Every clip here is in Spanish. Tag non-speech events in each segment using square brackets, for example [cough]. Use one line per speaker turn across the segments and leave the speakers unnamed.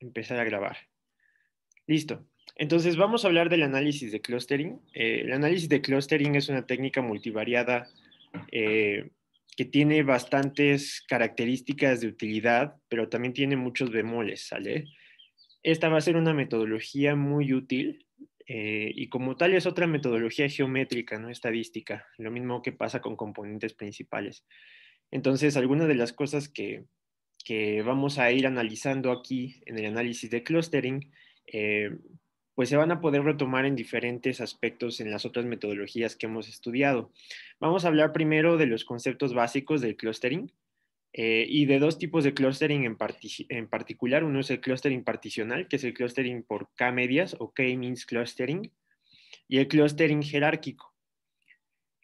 empezar a grabar. Listo. Entonces vamos a hablar del análisis de clustering. Eh, el análisis de clustering es una técnica multivariada eh, que tiene bastantes características de utilidad, pero también tiene muchos bemoles, ¿sale? Esta va a ser una metodología muy útil eh, y como tal es otra metodología geométrica, no estadística, lo mismo que pasa con componentes principales. Entonces, algunas de las cosas que, que vamos a ir analizando aquí en el análisis de clustering, eh, pues se van a poder retomar en diferentes aspectos en las otras metodologías que hemos estudiado. Vamos a hablar primero de los conceptos básicos del clustering eh, y de dos tipos de clustering en, en, particular. Uno es el clustering particional, que es el clustering por K-medias o K-means clustering, y el clustering jerárquico.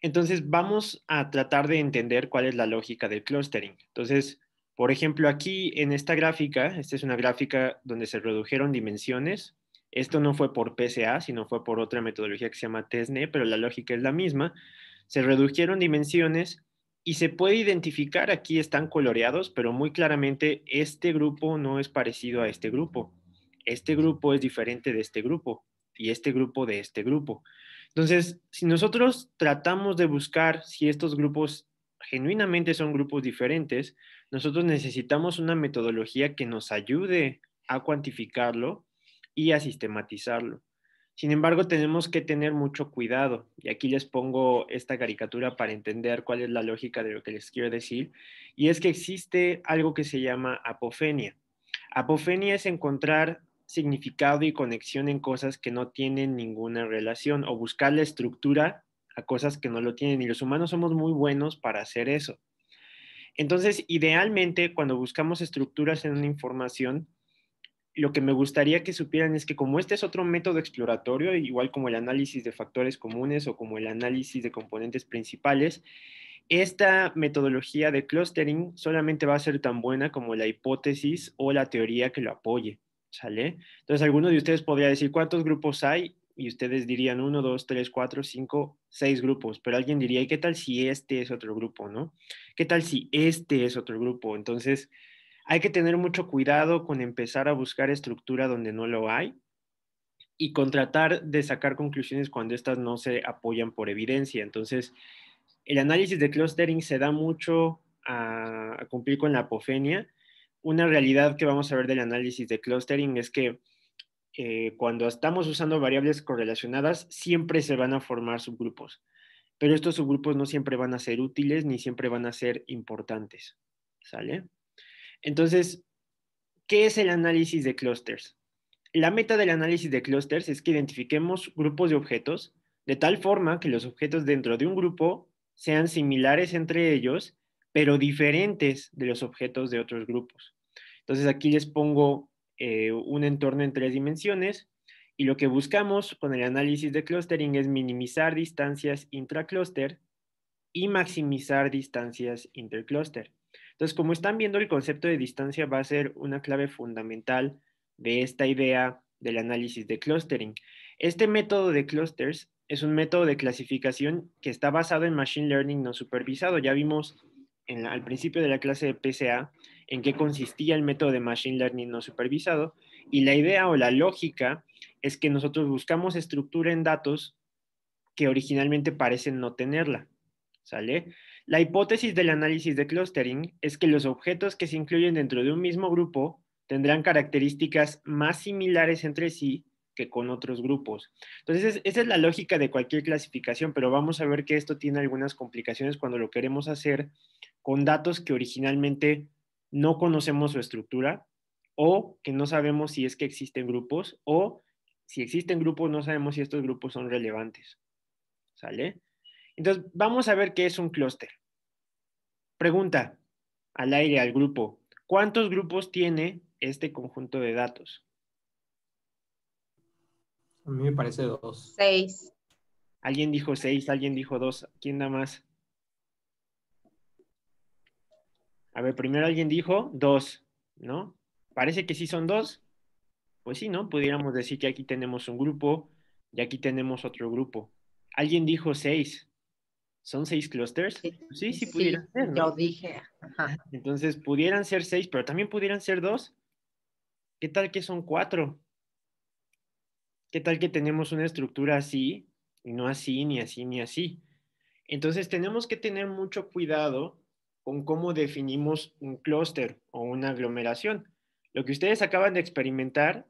Entonces, vamos a tratar de entender cuál es la lógica del clustering. Entonces, por ejemplo, aquí en esta gráfica, esta es una gráfica donde se redujeron dimensiones. Esto no fue por PCA, sino fue por otra metodología que se llama TESNE, pero la lógica es la misma. Se redujeron dimensiones y se puede identificar, aquí están coloreados, pero muy claramente este grupo no es parecido a este grupo. Este grupo es diferente de este grupo y este grupo de este grupo. Entonces, si nosotros tratamos de buscar si estos grupos genuinamente son grupos diferentes, nosotros necesitamos una metodología que nos ayude a cuantificarlo y a sistematizarlo. Sin embargo, tenemos que tener mucho cuidado, y aquí les pongo esta caricatura para entender cuál es la lógica de lo que les quiero decir, y es que existe algo que se llama apofenia. Apofenia es encontrar significado y conexión en cosas que no tienen ninguna relación o buscar la estructura a cosas que no lo tienen y los humanos somos muy buenos para hacer eso. Entonces, idealmente, cuando buscamos estructuras en una información, lo que me gustaría que supieran es que como este es otro método exploratorio, igual como el análisis de factores comunes o como el análisis de componentes principales, esta metodología de clustering solamente va a ser tan buena como la hipótesis o la teoría que lo apoye. ¿Sale? Entonces, alguno de ustedes podría decir cuántos grupos hay y ustedes dirían uno, dos, tres, cuatro, cinco, seis grupos, pero alguien diría, ¿y qué tal si este es otro grupo, no? ¿Qué tal si este es otro grupo? Entonces, hay que tener mucho cuidado con empezar a buscar estructura donde no lo hay y con tratar de sacar conclusiones cuando estas no se apoyan por evidencia. Entonces, el análisis de clustering se da mucho a cumplir con la apofenia. Una realidad que vamos a ver del análisis de clustering es que eh, cuando estamos usando variables correlacionadas, siempre se van a formar subgrupos, pero estos subgrupos no siempre van a ser útiles ni siempre van a ser importantes. ¿Sale? Entonces, ¿qué es el análisis de clusters? La meta del análisis de clusters es que identifiquemos grupos de objetos de tal forma que los objetos dentro de un grupo sean similares entre ellos, pero diferentes de los objetos de otros grupos. Entonces aquí les pongo eh, un entorno en tres dimensiones y lo que buscamos con el análisis de clustering es minimizar distancias intracluster y maximizar distancias intercluster. Entonces, como están viendo, el concepto de distancia va a ser una clave fundamental de esta idea del análisis de clustering. Este método de clusters es un método de clasificación que está basado en Machine Learning no supervisado. Ya vimos al principio de la clase de PCA en qué consistía el método de Machine Learning no supervisado. Y la idea o la lógica es que nosotros buscamos estructura en datos que originalmente parecen no tenerla. ¿Sale? La hipótesis del análisis de clustering es que los objetos que se incluyen dentro de un mismo grupo tendrán características más similares entre sí que con otros grupos. Entonces, esa es la lógica de cualquier clasificación, pero vamos a ver que esto tiene algunas complicaciones cuando lo queremos hacer con datos que originalmente no conocemos su estructura o que no sabemos si es que existen grupos o si existen grupos no sabemos si estos grupos son relevantes. ¿Sale? Entonces, vamos a ver qué es un clúster. Pregunta al aire, al grupo. ¿Cuántos grupos tiene este conjunto de datos? A mí me parece dos. Seis. Alguien dijo seis, alguien dijo dos. ¿Quién da más? A ver, primero alguien dijo dos, ¿no? Parece que sí son dos. Pues sí, ¿no? Pudiéramos decir que aquí tenemos un grupo y aquí tenemos otro grupo. Alguien dijo seis. ¿Son seis clusters? Sí, sí, pudieran ser. ¿no? Lo dije. Entonces, pudieran ser seis, pero también pudieran ser dos. ¿Qué tal que son cuatro? ¿Qué tal que tenemos una estructura así, y no así, ni así, ni así? Entonces, tenemos que tener mucho cuidado con cómo definimos un clúster o una aglomeración. Lo que ustedes acaban de experimentar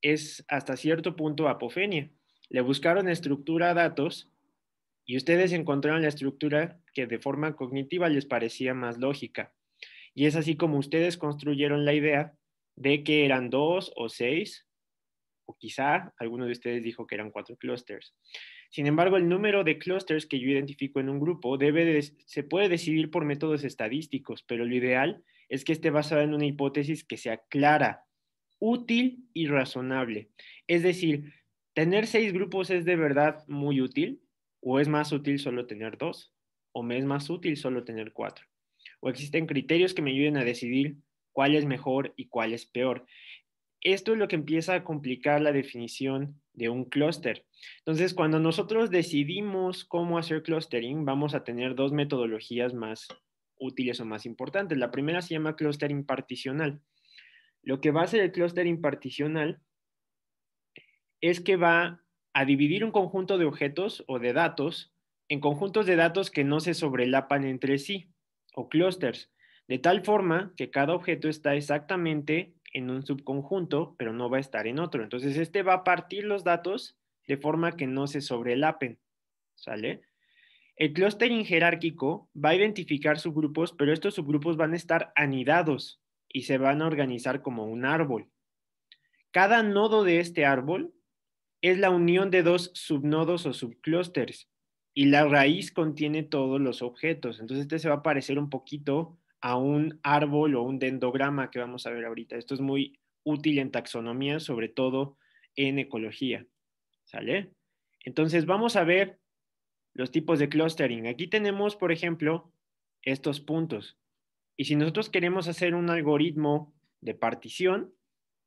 es hasta cierto punto apofenia. Le buscaron estructura a datos y ustedes encontraron la estructura que de forma cognitiva les parecía más lógica. Y es así como ustedes construyeron la idea de que eran dos o seis, o quizá alguno de ustedes dijo que eran cuatro clústeres. Sin embargo, el número de clusters que yo identifico en un grupo se puede decidir por métodos estadísticos, pero lo ideal es que esté basado en una hipótesis que sea clara, útil y razonable. Es decir, ¿tener seis grupos es de verdad muy útil? ¿O es más útil solo tener dos? ¿O me es más útil solo tener cuatro? ¿O existen criterios que me ayuden a decidir cuál es mejor y cuál es peor? esto es lo que empieza a complicar la definición de un clúster. Entonces, cuando nosotros decidimos cómo hacer clustering, vamos a tener dos metodologías más útiles o más importantes. La primera se llama clustering particional. Lo que va a hacer el clustering particional es que va a dividir un conjunto de objetos o de datos en conjuntos de datos que no se sobrelapan entre sí o clusters, de tal forma que cada objeto está exactamente en un subconjunto, pero no va a estar en otro. Entonces, este va a partir los datos de forma que no se sobrelapen, ¿sale? El clustering jerárquico va a identificar subgrupos, pero estos subgrupos van a estar anidados y se van a organizar como un árbol. Cada nodo de este árbol es la unión de dos subnodos o subclusters y la raíz contiene todos los objetos. Entonces, este se va a parecer un poquito a un árbol o un dendograma que vamos a ver ahorita. Esto es muy útil en taxonomía, sobre todo en ecología. ¿Sale? Entonces vamos a ver los tipos de clustering. Aquí tenemos, por ejemplo, estos puntos. Y si nosotros queremos hacer un algoritmo de partición,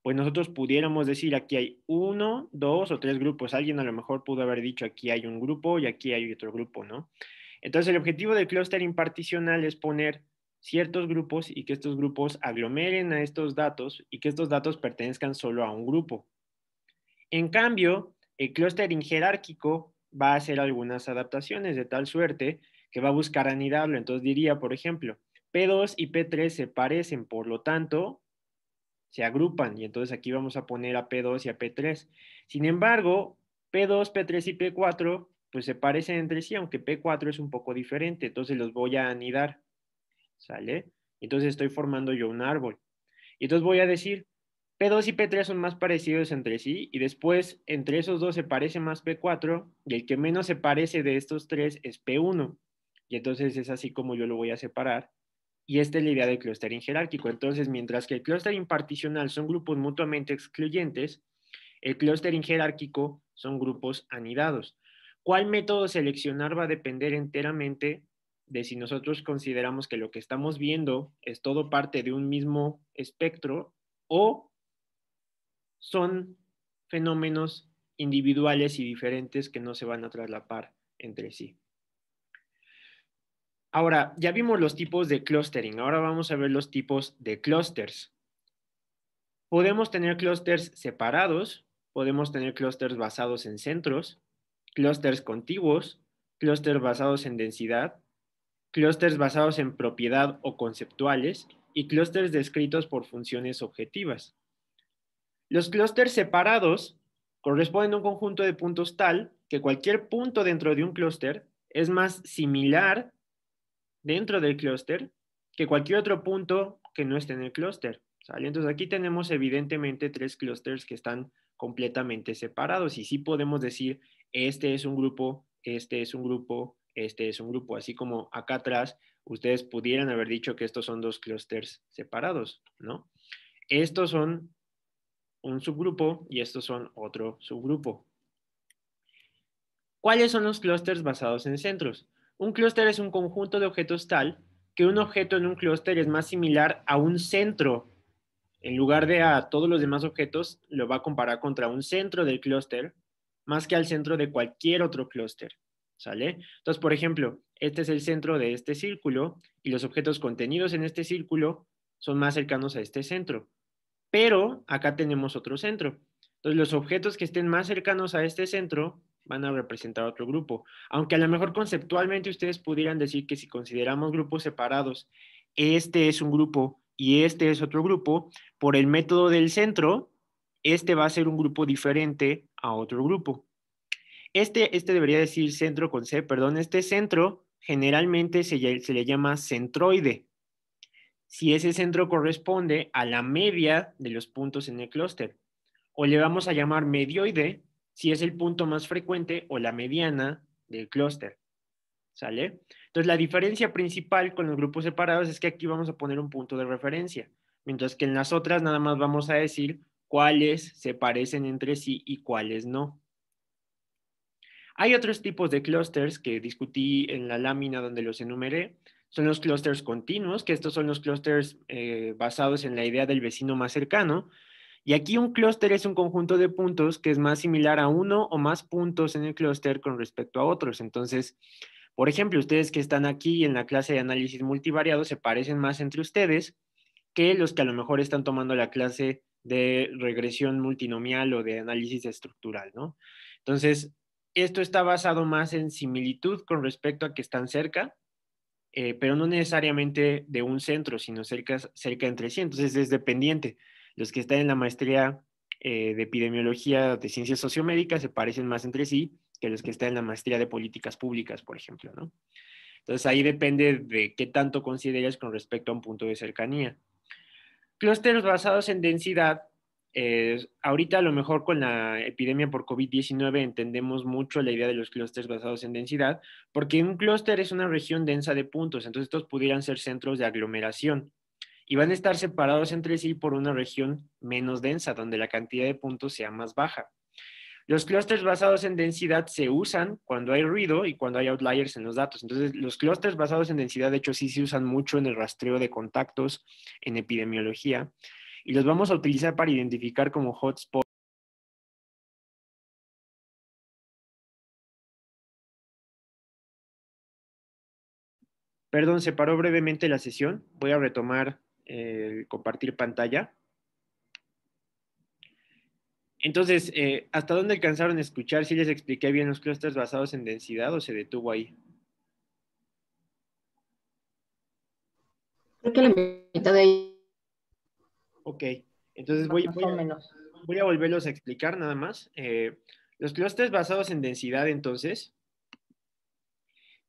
pues nosotros pudiéramos decir aquí hay uno, dos o tres grupos. Alguien a lo mejor pudo haber dicho aquí hay un grupo y aquí hay otro grupo, ¿no? Entonces el objetivo del clustering particional es poner ciertos grupos y que estos grupos aglomeren a estos datos y que estos datos pertenezcan solo a un grupo. En cambio, el clustering jerárquico va a hacer algunas adaptaciones de tal suerte que va a buscar anidarlo. Entonces diría, por ejemplo, P2 y P3 se parecen, por lo tanto, se agrupan y entonces aquí vamos a poner a P2 y a P3. Sin embargo, P2, P3 y P4 pues se parecen entre sí, aunque P4 es un poco diferente, entonces los voy a anidar. ¿sale? Entonces estoy formando yo un árbol. Y entonces voy a decir, P2 y P3 son más parecidos entre sí y después entre esos dos se parece más P4 y el que menos se parece de estos tres es P1. Y entonces es así como yo lo voy a separar. Y esta es la idea del clustering jerárquico. Entonces, mientras que el clustering particional son grupos mutuamente excluyentes, el clustering jerárquico son grupos anidados. ¿Cuál método seleccionar va a depender enteramente de si nosotros consideramos que lo que estamos viendo es todo parte de un mismo espectro o son fenómenos individuales y diferentes que no se van a traslapar entre sí. Ahora, ya vimos los tipos de clustering, ahora vamos a ver los tipos de clusters. Podemos tener clusters separados, podemos tener clusters basados en centros, clusters contiguos, clusters basados en densidad, clústeres basados en propiedad o conceptuales y clústeres descritos por funciones objetivas. Los clústeres separados corresponden a un conjunto de puntos tal que cualquier punto dentro de un clúster es más similar dentro del clúster que cualquier otro punto que no esté en el clúster. Entonces aquí tenemos evidentemente tres clústeres que están completamente separados y sí podemos decir este es un grupo, este es un grupo, este es un grupo, así como acá atrás ustedes pudieran haber dicho que estos son dos clústeres separados, ¿no? Estos son un subgrupo y estos son otro subgrupo. ¿Cuáles son los clústeres basados en centros? Un clúster es un conjunto de objetos tal que un objeto en un clúster es más similar a un centro. En lugar de a todos los demás objetos, lo va a comparar contra un centro del clúster más que al centro de cualquier otro clúster. ¿sale? Entonces, por ejemplo, este es el centro de este círculo y los objetos contenidos en este círculo son más cercanos a este centro. Pero acá tenemos otro centro. Entonces, los objetos que estén más cercanos a este centro van a representar otro grupo. Aunque a lo mejor conceptualmente ustedes pudieran decir que si consideramos grupos separados, este es un grupo y este es otro grupo, por el método del centro, este va a ser un grupo diferente a otro grupo. Este, este, debería decir centro con C, perdón, este centro generalmente se, le llama centroide. Si ese centro corresponde a la media de los puntos en el clúster, o le vamos a llamar medioide si es el punto más frecuente o la mediana del clúster. ¿Sale? Entonces, la diferencia principal con los grupos separados es que aquí vamos a poner un punto de referencia, mientras que en las otras nada más vamos a decir cuáles se parecen entre sí y cuáles no. Hay otros tipos de clusters que discutí en la lámina donde los enumeré. Son los clusters continuos, que estos son los clusters eh, basados en la idea del vecino más cercano. Y aquí un clúster es un conjunto de puntos que es más similar a uno o más puntos en el clúster con respecto a otros. Entonces, por ejemplo, ustedes que están aquí en la clase de análisis multivariado se parecen más entre ustedes que los que a lo mejor están tomando la clase de regresión multinomial o de análisis estructural, ¿no? Entonces, esto está basado más en similitud con respecto a que están cerca, eh, pero no necesariamente de un centro, sino cerca, entre sí. Entonces es dependiente. Los que están en la maestría eh, de epidemiología de ciencias sociomédicas se parecen más entre sí que los que están en la maestría de políticas públicas, por ejemplo, ¿no? Entonces ahí depende de qué tanto consideras con respecto a un punto de cercanía. Clústeres basados en densidad eh, ahorita a lo mejor con la epidemia por COVID-19 entendemos mucho la idea de los clústeres basados en densidad, porque un clúster es una región densa de puntos, entonces estos pudieran ser centros de aglomeración y van a estar separados entre sí por una región menos densa, donde la cantidad de puntos sea más baja. Los clústeres basados en densidad se usan cuando hay ruido y cuando hay outliers en los datos. Entonces, los clústeres basados en densidad, de hecho, sí se usan mucho en el rastreo de contactos, en epidemiología, y los vamos a utilizar para identificar como hotspots Perdón, se paró brevemente la sesión. Voy a retomar eh, compartir pantalla. Entonces, eh, ¿hasta dónde alcanzaron a escuchar si les expliqué bien los clústeres basados en densidad o se detuvo ahí? Creo que la mitad de ahí Ok, entonces voy, a, volverlos a explicar nada más. Eh, los clústeres basados en densidad, entonces,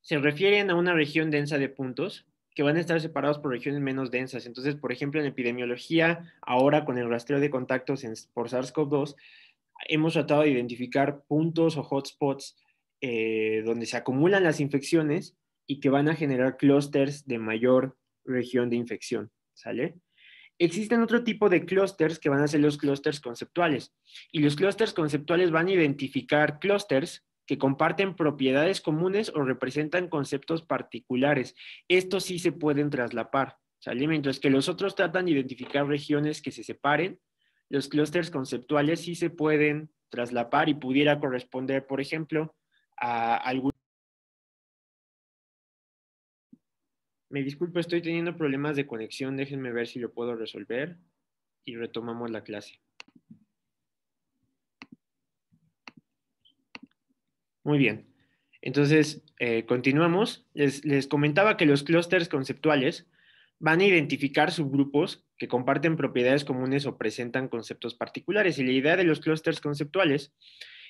se refieren a una región densa de puntos que van a estar separados por regiones menos densas. Entonces, por ejemplo, en epidemiología, ahora con el rastreo de contactos por SARS-CoV-2, hemos tratado de identificar puntos o hotspots eh, donde se acumulan las infecciones y que van a generar clústeres de mayor región de infección, ¿sale? Existen otro tipo de clusters que van a ser los clusters conceptuales. Y los clusters conceptuales van a identificar clusters que comparten propiedades comunes o representan conceptos particulares. Estos sí se pueden traslapar. ¿sale? Mientras que los otros tratan de identificar regiones que se separen, los clusters conceptuales sí se pueden traslapar y pudiera corresponder, por ejemplo, a algún Me disculpo, estoy teniendo problemas de conexión, déjenme ver si lo puedo resolver y retomamos la clase. Muy bien, entonces eh, continuamos. Les, les comentaba que los clústeres conceptuales van a identificar subgrupos que comparten propiedades comunes o presentan conceptos particulares. Y la idea de los clústeres conceptuales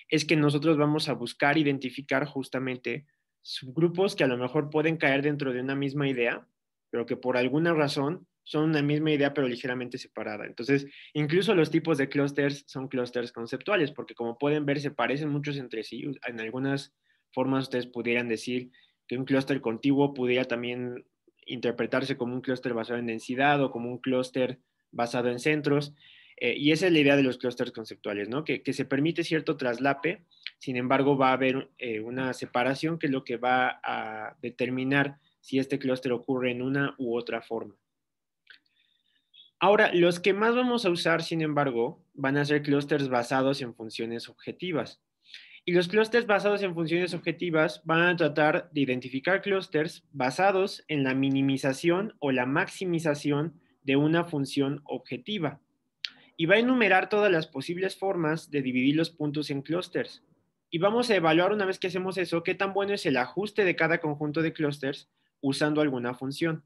es que nosotros vamos a buscar identificar justamente subgrupos que a lo mejor pueden caer dentro de una misma idea, pero que por alguna razón son una misma idea pero ligeramente separada. Entonces, incluso los tipos de clusters son clusters conceptuales, porque como pueden ver, se parecen muchos entre sí. En algunas formas ustedes pudieran decir que un clúster contiguo pudiera también interpretarse como un clúster basado en densidad o como un clúster basado en centros. Eh, y esa es la idea de los clústeres conceptuales, ¿no? que se permite cierto traslape sin embargo, va a haber eh, una separación que es lo que va a determinar si este clúster ocurre en una u otra forma. Ahora, los que más vamos a usar, sin embargo, van a ser clústeres basados en funciones objetivas. Y los clústeres basados en funciones objetivas van a tratar de identificar clústeres basados en la minimización o la maximización de una función objetiva. Y va a enumerar todas las posibles formas de dividir los puntos en clústeres. Y vamos a evaluar una vez que hacemos eso, qué tan bueno es el ajuste de cada conjunto de clusters usando alguna función.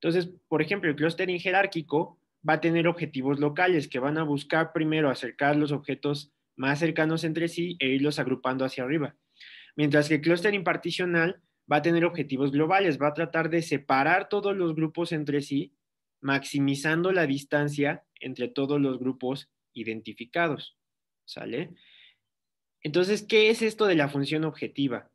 Entonces, por ejemplo, el clustering jerárquico va a tener objetivos locales que van a buscar primero acercar los objetos más cercanos entre sí e irlos agrupando hacia arriba. Mientras que el clustering particional va a tener objetivos globales, va a tratar de separar todos los grupos entre sí, maximizando la distancia entre todos los grupos identificados. ¿Sale? Entonces, ¿qué es esto de la función objetiva?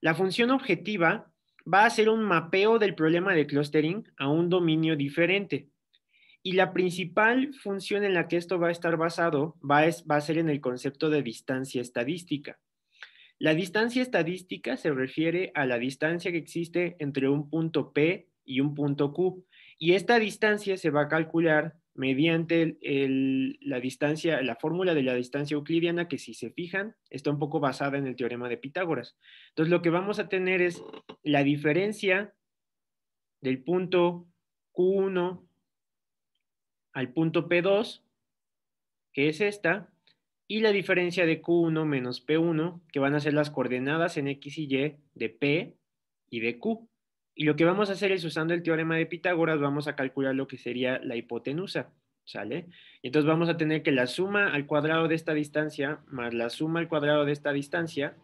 La función objetiva va a ser un mapeo del problema de clustering a un dominio diferente. Y la principal función en la que esto va a estar basado va, va a ser en el concepto de distancia estadística. La distancia estadística se refiere a la distancia que existe entre un punto P y un punto Q. Y esta distancia se va a calcular mediante la distancia, la fórmula de la distancia euclidiana, que si se fijan, está un poco basada en el teorema de Pitágoras. Entonces, lo que vamos a tener es la diferencia del punto Q1 al punto P2, que es esta, y la diferencia de Q1 menos P1, que van a ser las coordenadas en X y Y de P y de Q. Y lo que vamos a hacer es, usando el teorema de Pitágoras, vamos a calcular lo que sería la hipotenusa, ¿sale? entonces vamos a tener que la suma al cuadrado de esta distancia más la suma al cuadrado de esta distancia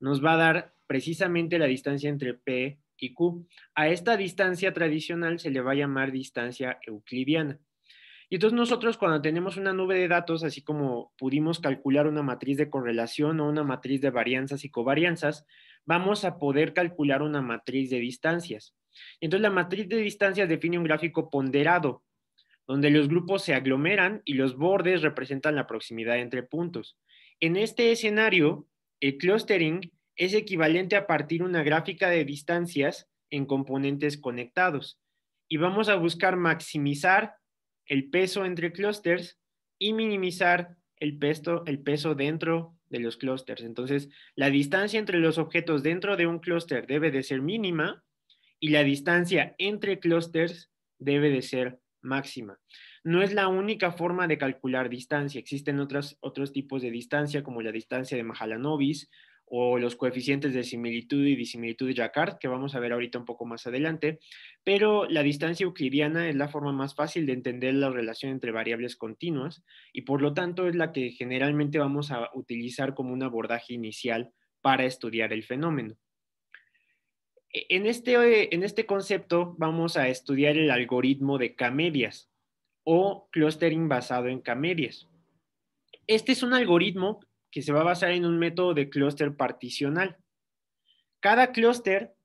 nos va a dar precisamente la distancia entre P y Q. A esta distancia tradicional se le va a llamar distancia euclidiana. Y entonces nosotros cuando tenemos una nube de datos, así como pudimos calcular una matriz de correlación o una matriz de varianzas y covarianzas, vamos a poder calcular una matriz de distancias. Entonces, la matriz de distancias define un gráfico ponderado, donde los grupos se aglomeran y los bordes representan la proximidad entre puntos. En este escenario, el clustering es equivalente a partir una gráfica de distancias en componentes conectados. Y vamos a buscar maximizar el peso entre clusters y minimizar el peso, el peso dentro de los clústeres. Entonces, la distancia entre los objetos dentro de un clúster debe de ser mínima y la distancia entre clústeres debe de ser máxima. No es la única forma de calcular distancia. Existen otros tipos de distancia, como la distancia de Mahalanobis o los coeficientes de similitud y disimilitud de Jacquard, que vamos a ver ahorita un poco más adelante, pero la distancia euclidiana es la forma más fácil de entender la relación entre variables continuas y por lo tanto es la que generalmente vamos a utilizar como un abordaje inicial para estudiar el fenómeno. E-, en este, en este concepto vamos a estudiar el algoritmo de K-medias o clustering basado en K-medias. Este es un algoritmo que se va a basar en un método de clúster particional. Cada clúster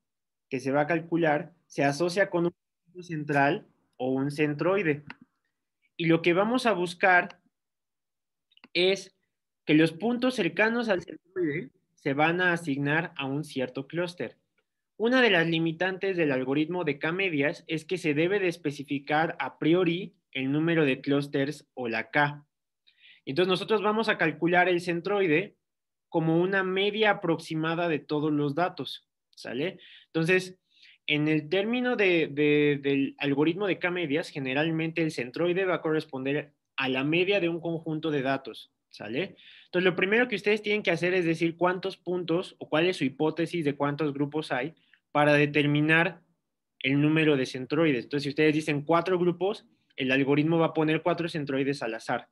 que se va a calcular se asocia con un punto central o un centroide. Y lo que vamos a buscar es que los puntos cercanos al centroide se van a asignar a un cierto clúster. Una de las limitantes del algoritmo de K-medias es que se debe de especificar a priori el número de clusters o la K. Entonces nosotros vamos a calcular el centroide como una media aproximada de todos los datos, ¿sale? Entonces, en el término del algoritmo de K-medias, generalmente el centroide va a corresponder a la media de un conjunto de datos, ¿sale? Entonces, lo primero que ustedes tienen que hacer es decir cuántos puntos o cuál es su hipótesis de cuántos grupos hay para determinar el número de centroides. Entonces, si ustedes dicen cuatro grupos, el algoritmo va a poner cuatro centroides al azar,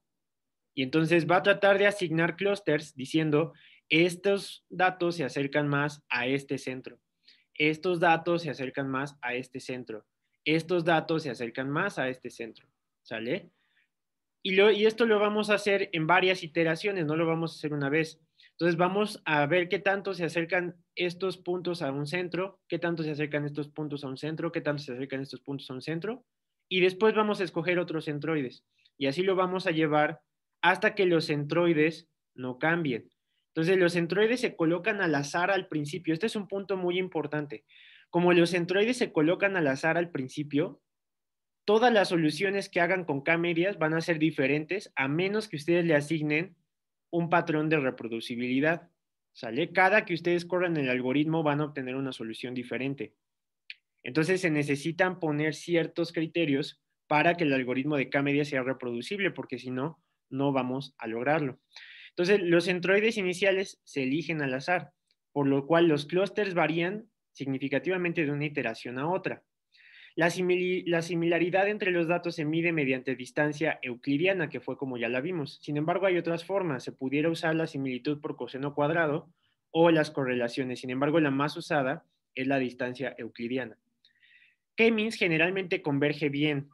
y entonces va a tratar de asignar clusters diciendo, estos datos se acercan más a este centro, estos datos se acercan más a este centro, estos datos se acercan más a este centro, ¿sale? Y, lo, y esto lo vamos a hacer en varias iteraciones, no lo vamos a hacer una vez. Entonces vamos a ver qué tanto se acercan estos puntos a un centro, qué tanto se acercan estos puntos a un centro, qué tanto se acercan estos puntos a un centro, y después vamos a escoger otros centroides. Y así lo vamos a llevar hasta que los centroides no cambien. Entonces, los centroides se colocan al azar al principio. Este es un punto muy importante. Como los centroides se colocan al azar al principio, todas las soluciones que hagan con K medias van a ser diferentes a menos que ustedes le asignen un patrón de reproducibilidad. ¿Sale? Cada que ustedes corran el algoritmo van a obtener una solución diferente. Entonces se necesitan poner ciertos criterios para que el algoritmo de K medias sea reproducible, porque si no, no vamos a lograrlo. Entonces, los centroides iniciales se eligen al azar, por lo cual los clústeres varían significativamente de una iteración a otra. La, la, similaridad entre los datos se mide mediante distancia euclidiana, que fue como ya la vimos. Sin embargo, hay otras formas. Se pudiera usar la similitud por coseno cuadrado o las correlaciones. Sin embargo, la más usada es la distancia euclidiana. K-means generalmente converge bien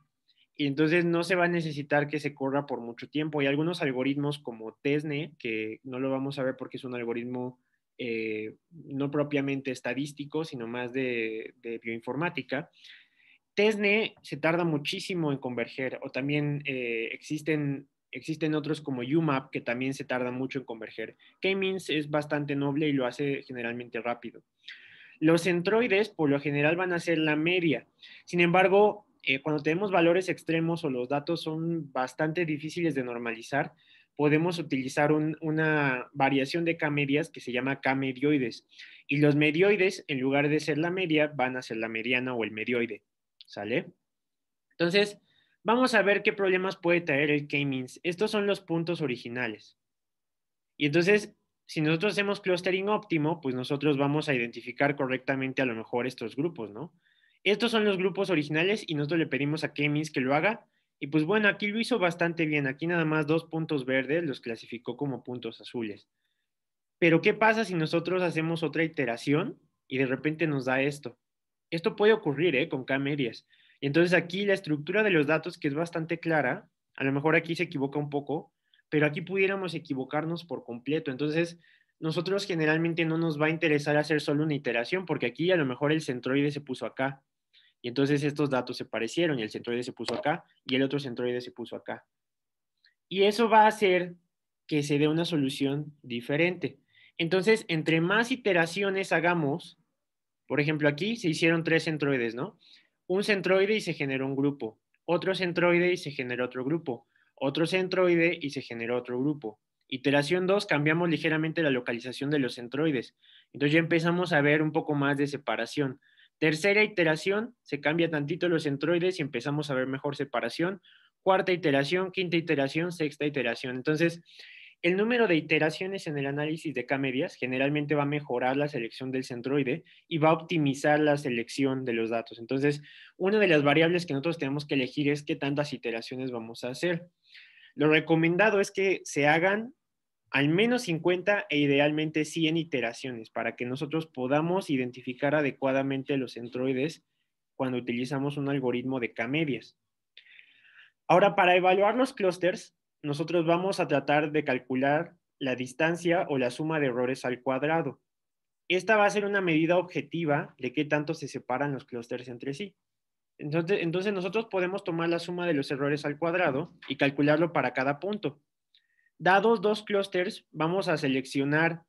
y entonces no se va a necesitar que se corra por mucho tiempo. y algunos algoritmos como TESNE, que no lo vamos a ver porque es un algoritmo eh, no propiamente estadístico, sino más de, bioinformática. TESNE se tarda muchísimo en converger, o también eh, existen, existen otros como UMAP que también se tarda mucho en converger. K-means es bastante noble y lo hace generalmente rápido. Los centroides, por lo general, van a ser la media. Sin embargo, eh, cuando tenemos valores extremos o los datos son bastante difíciles de normalizar, podemos utilizar una variación de K-medias que se llama K-medioides. Y los medioides, en lugar de ser la media, van a ser la mediana o el medioide. ¿Sale? Entonces, vamos a ver qué problemas puede traer el K-means. Estos son los puntos originales. Y entonces, si nosotros hacemos clustering óptimo, pues nosotros vamos a identificar correctamente a lo mejor estos grupos, ¿no? Estos son los grupos originales y nosotros le pedimos a Kemis que lo haga. Y pues bueno, aquí lo hizo bastante bien. Aquí nada más dos puntos verdes los clasificó como puntos azules. Pero ¿qué pasa si nosotros hacemos otra iteración y de repente nos da esto? Esto puede ocurrir ¿eh? con k y Entonces aquí la estructura de los datos, que es bastante clara, a lo mejor aquí se equivoca un poco, pero aquí pudiéramos equivocarnos por completo. Entonces, nosotros generalmente no nos va a interesar hacer solo una iteración, porque aquí a lo mejor el centroide se puso acá. Y entonces estos datos se parecieron y el centroide se puso acá y el otro centroide se puso acá. Y eso va a hacer que se dé una solución diferente. Entonces, entre más iteraciones hagamos, por ejemplo, aquí se hicieron tres centroides, ¿no? Un centroide y se generó un grupo, otro centroide y se generó otro grupo, otro centroide y se generó otro grupo. Iteración 2, cambiamos ligeramente la localización de los centroides. Entonces ya empezamos a ver un poco más de separación. Tercera iteración, se cambia tantito los centroides y empezamos a ver mejor separación. Cuarta iteración, quinta iteración, sexta iteración. Entonces, el número de iteraciones en el análisis de K-medias generalmente va a mejorar la selección del centroide y va a optimizar la selección de los datos. Entonces, una de las variables que nosotros tenemos que elegir es qué tantas iteraciones vamos a hacer. Lo recomendado es que se hagan al menos 50 e idealmente 100 iteraciones para que nosotros podamos identificar adecuadamente los centroides cuando utilizamos un algoritmo de K-medias. Ahora, para evaluar los clústeres, nosotros vamos a tratar de calcular la distancia o la suma de errores al cuadrado. Esta va a ser una medida objetiva de qué tanto se separan los clústeres entre sí. Entonces, entonces nosotros podemos tomar la suma de los errores al cuadrado y calcularlo para cada punto. Dados dos clusters, vamos a seleccionar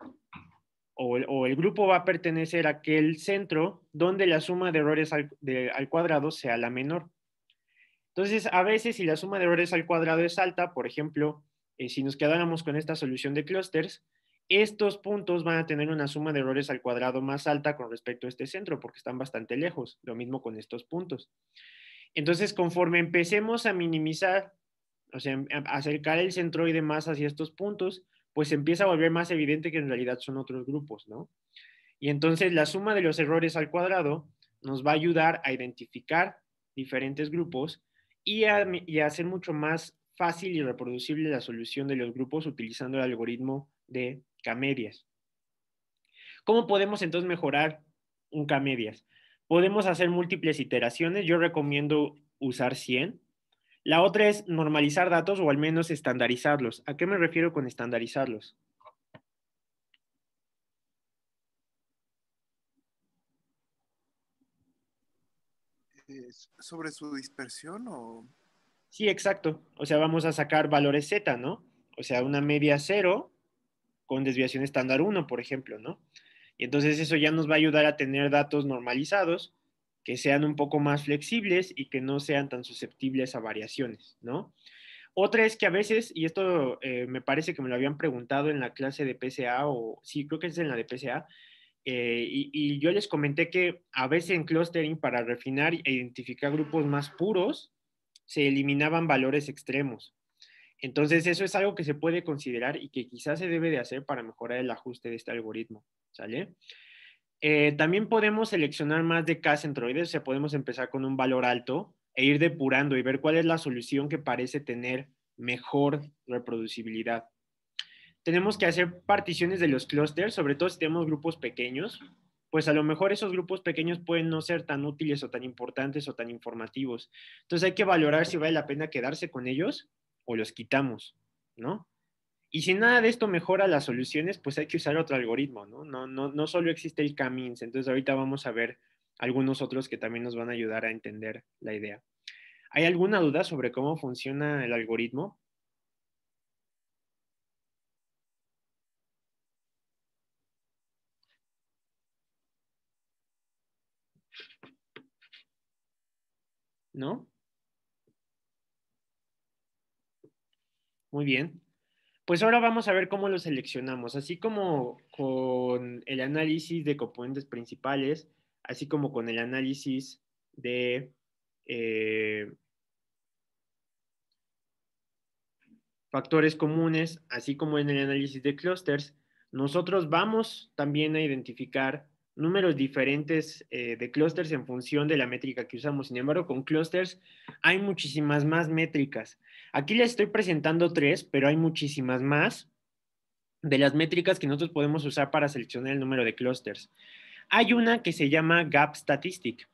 o el, grupo va a pertenecer a aquel centro donde la suma de errores al, cuadrado sea la menor. Entonces, a veces si la suma de errores al cuadrado es alta, por ejemplo, eh, si nos quedáramos con esta solución de clusters, estos puntos van a tener una suma de errores al cuadrado más alta con respecto a este centro, porque están bastante lejos, lo mismo con estos puntos. Entonces, conforme empecemos a minimizar o sea, em, acercar el centroide más hacia estos puntos, pues empieza a volver más evidente que en realidad son otros grupos, ¿no? Y entonces la suma de los errores al cuadrado nos va a ayudar a identificar diferentes grupos y a, hacer mucho más fácil y reproducible la solución de los grupos utilizando el algoritmo de K-medias. ¿Cómo podemos entonces mejorar un K-medias? Podemos hacer múltiples iteraciones. Yo recomiendo usar 100 la otra es normalizar datos o al menos estandarizarlos. ¿A qué me refiero con estandarizarlos? ¿Sobre su dispersión o...? Sí, exacto. O sea, vamos a sacar valores Z, ¿no? O sea, una media cero con desviación estándar 1, por ejemplo, ¿no? Y entonces eso ya nos va a ayudar a tener datos normalizados que sean un poco más flexibles y que no sean tan susceptibles a variaciones, ¿no? Otra es que a veces, y esto eh, me parece que me lo habían preguntado en la clase de PCA, o sí, creo que es en la de PCA, eh, y, y, yo les comenté que a veces en clustering, para refinar e identificar grupos más puros, se eliminaban valores extremos. Entonces, eso es algo que se puede considerar y que quizás se debe de hacer para mejorar el ajuste de este algoritmo, ¿sale? Eh, también podemos seleccionar más de k centroides, o sea, podemos empezar con un valor alto e ir depurando y ver cuál es la solución que parece tener mejor reproducibilidad. Tenemos que hacer particiones de los clústeres, sobre todo si tenemos grupos pequeños, pues a lo mejor esos grupos pequeños pueden no ser tan útiles o tan importantes o tan informativos. Entonces hay que valorar si vale la pena quedarse con ellos o los quitamos, ¿no? Y si nada de esto mejora las soluciones, pues hay que usar otro algoritmo, ¿no? No, no, solo existe el Camins, entonces ahorita vamos a ver algunos otros que también nos van a ayudar a entender la idea. ¿Hay alguna duda sobre cómo funciona el algoritmo? ¿No? Muy bien. Pues ahora vamos a ver cómo lo seleccionamos, así como con el análisis de componentes principales, así como con el análisis de... Eh, factores comunes, así como en el análisis de clusters, nosotros vamos también a identificar números diferentes eh, de clusters en función de la métrica que usamos. Sin embargo, con clusters hay muchísimas más métricas. Aquí les estoy presentando tres, pero hay muchísimas más de las métricas que nosotros podemos usar para seleccionar el número de clusters. Hay una que se llama Gap Statistic.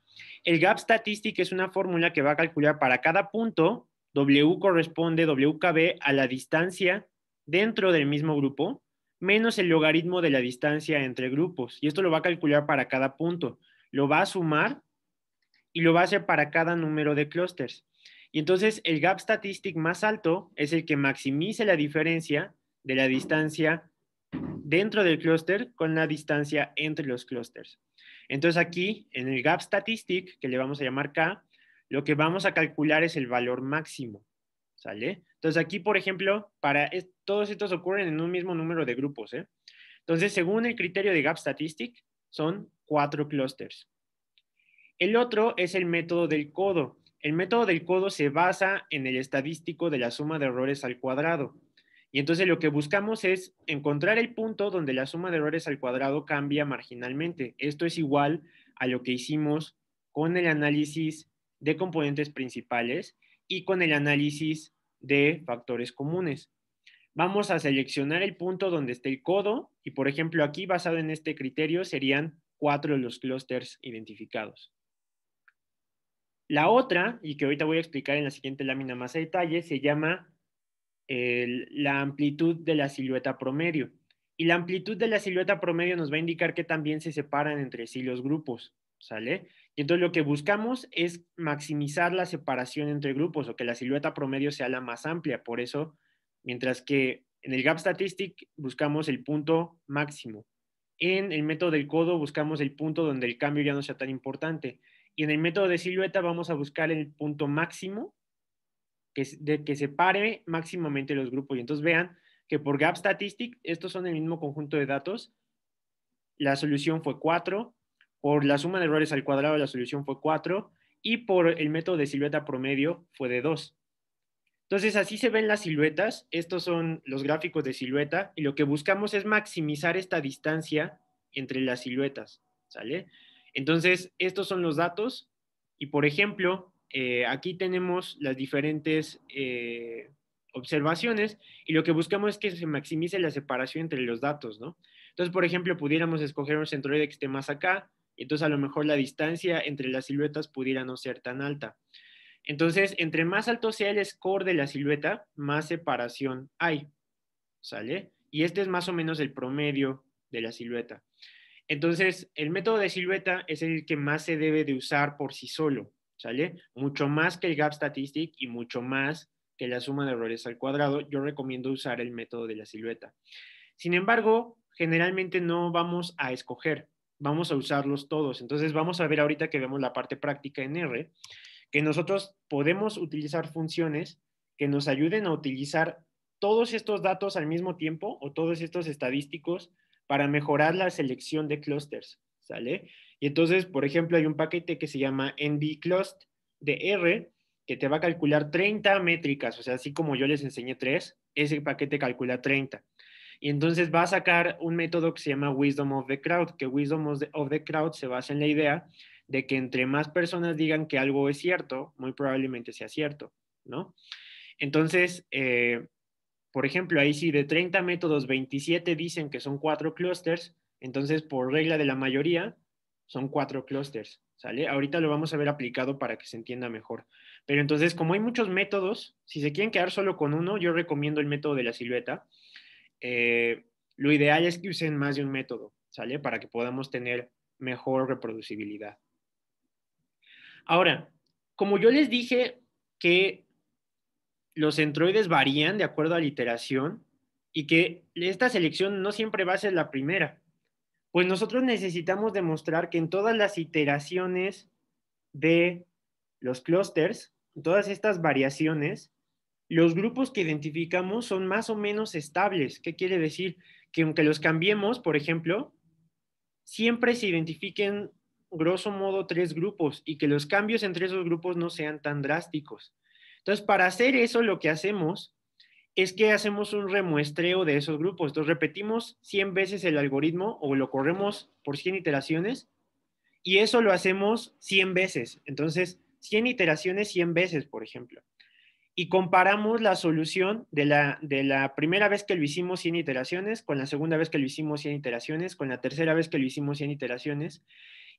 El Gap Statistic es una fórmula que va a calcular para cada punto, W corresponde WKB a la distancia dentro del mismo grupo, menos el logaritmo de la distancia entre grupos. Y esto lo va a calcular para cada punto. Lo va a sumar y lo va a hacer para cada número de clusters. Y entonces el gap statistic más alto es el que maximiza la diferencia de la distancia dentro del clúster con la distancia entre los clústeres. Entonces aquí, en el gap statistic, que le vamos a llamar K, lo que vamos a calcular es el valor máximo, ¿sale? Entonces aquí, por ejemplo, para todos estos ocurren en un mismo número de grupos, ¿eh? Entonces, según el criterio de gap statistic, son cuatro clústeres. El otro es el método del codo, el método del codo se basa en el estadístico de la suma de errores al cuadrado. Y entonces lo que buscamos es encontrar el punto donde la suma de errores al cuadrado cambia marginalmente. Esto es igual a lo que hicimos con el análisis de componentes principales y con el análisis de factores comunes. Vamos a seleccionar el punto donde esté el codo y, por ejemplo, aquí basado en este criterio serían cuatro los clústeres identificados. La otra, y que ahorita voy a explicar en la siguiente lámina más a detalle, se llama la amplitud de la silueta promedio. Y la amplitud de la silueta promedio nos va a indicar que también se separan entre sí los grupos, ¿sale? Y entonces lo que buscamos es maximizar la separación entre grupos o que la silueta promedio sea la más amplia. Por eso, mientras que en el Gap Statistic buscamos el punto máximo. En el método del codo buscamos el punto donde el cambio ya no sea tan importante. Y en el método de silueta vamos a buscar el punto máximo que, separe máximamente los grupos. Y entonces vean que por Gap Statistic, estos son el mismo conjunto de datos. La solución fue 4. Por la suma de errores al cuadrado, la solución fue 4. Y por el método de silueta promedio fue de 2. Entonces, así se ven las siluetas. Estos son los gráficos de silueta. Y lo que buscamos es maximizar esta distancia entre las siluetas. ¿Sale? Entonces, estos son los datos y, por ejemplo, eh, aquí tenemos las diferentes eh, observaciones y lo que buscamos es que se maximice la separación entre los datos, ¿no? Entonces, por ejemplo, pudiéramos escoger un centroide que esté más acá, y entonces a lo mejor la distancia entre las siluetas pudiera no ser tan alta. Entonces, entre más alto sea el score de la silueta, más separación hay, ¿sale? Y este es más o menos el promedio de la silueta. Entonces, el método de silueta es el que más se debe de usar por sí solo, ¿sale? Mucho más que el gap statistic y mucho más que la suma de errores al cuadrado, yo recomiendo usar el método de la silueta. Sin embargo, generalmente no vamos a escoger, vamos a usarlos todos. Entonces, vamos a ver ahorita que vemos la parte práctica en R, que nosotros podemos utilizar funciones que nos ayuden a utilizar todos estos datos al mismo tiempo o todos estos estadísticos para mejorar la selección de clusters, ¿sale? Y entonces, por ejemplo, hay un paquete que se llama nbclust de R, que te va a calcular 30 métricas, o sea, así como yo les enseñé tres ese paquete calcula 30. Y entonces va a sacar un método que se llama Wisdom of the Crowd, que Wisdom of the Crowd se basa en la idea de que entre más personas digan que algo es cierto, muy probablemente sea cierto, ¿no? Entonces, eh, por ejemplo, ahí sí, de 30 métodos, 27 dicen que son cuatro clusters, entonces por regla de la mayoría son cuatro clusters, ¿sale? Ahorita lo vamos a ver aplicado para que se entienda mejor. Pero entonces, como hay muchos métodos, si se quieren quedar solo con uno, yo recomiendo el método de la silueta. Eh, lo ideal es que usen más de un método, ¿sale? Para que podamos tener mejor reproducibilidad. Ahora, como yo les dije que los centroides varían de acuerdo a la iteración y que esta selección no siempre va a ser la primera. Pues nosotros necesitamos demostrar que en todas las iteraciones de los clusters, todas estas variaciones, los grupos que identificamos son más o menos estables. ¿Qué quiere decir? Que aunque los cambiemos, por ejemplo, siempre se identifiquen grosso modo tres grupos y que los cambios entre esos grupos no sean tan drásticos. Entonces, para hacer eso, lo que hacemos es que hacemos un remuestreo de esos grupos. Entonces, repetimos 100 veces el algoritmo o lo corremos por 100 iteraciones y eso lo hacemos 100 veces. Entonces, 100 iteraciones 100 veces, por ejemplo. Y comparamos la solución de la, de la primera vez que lo hicimos 100 iteraciones, con la segunda vez que lo hicimos 100 iteraciones, con la tercera vez que lo hicimos 100 iteraciones.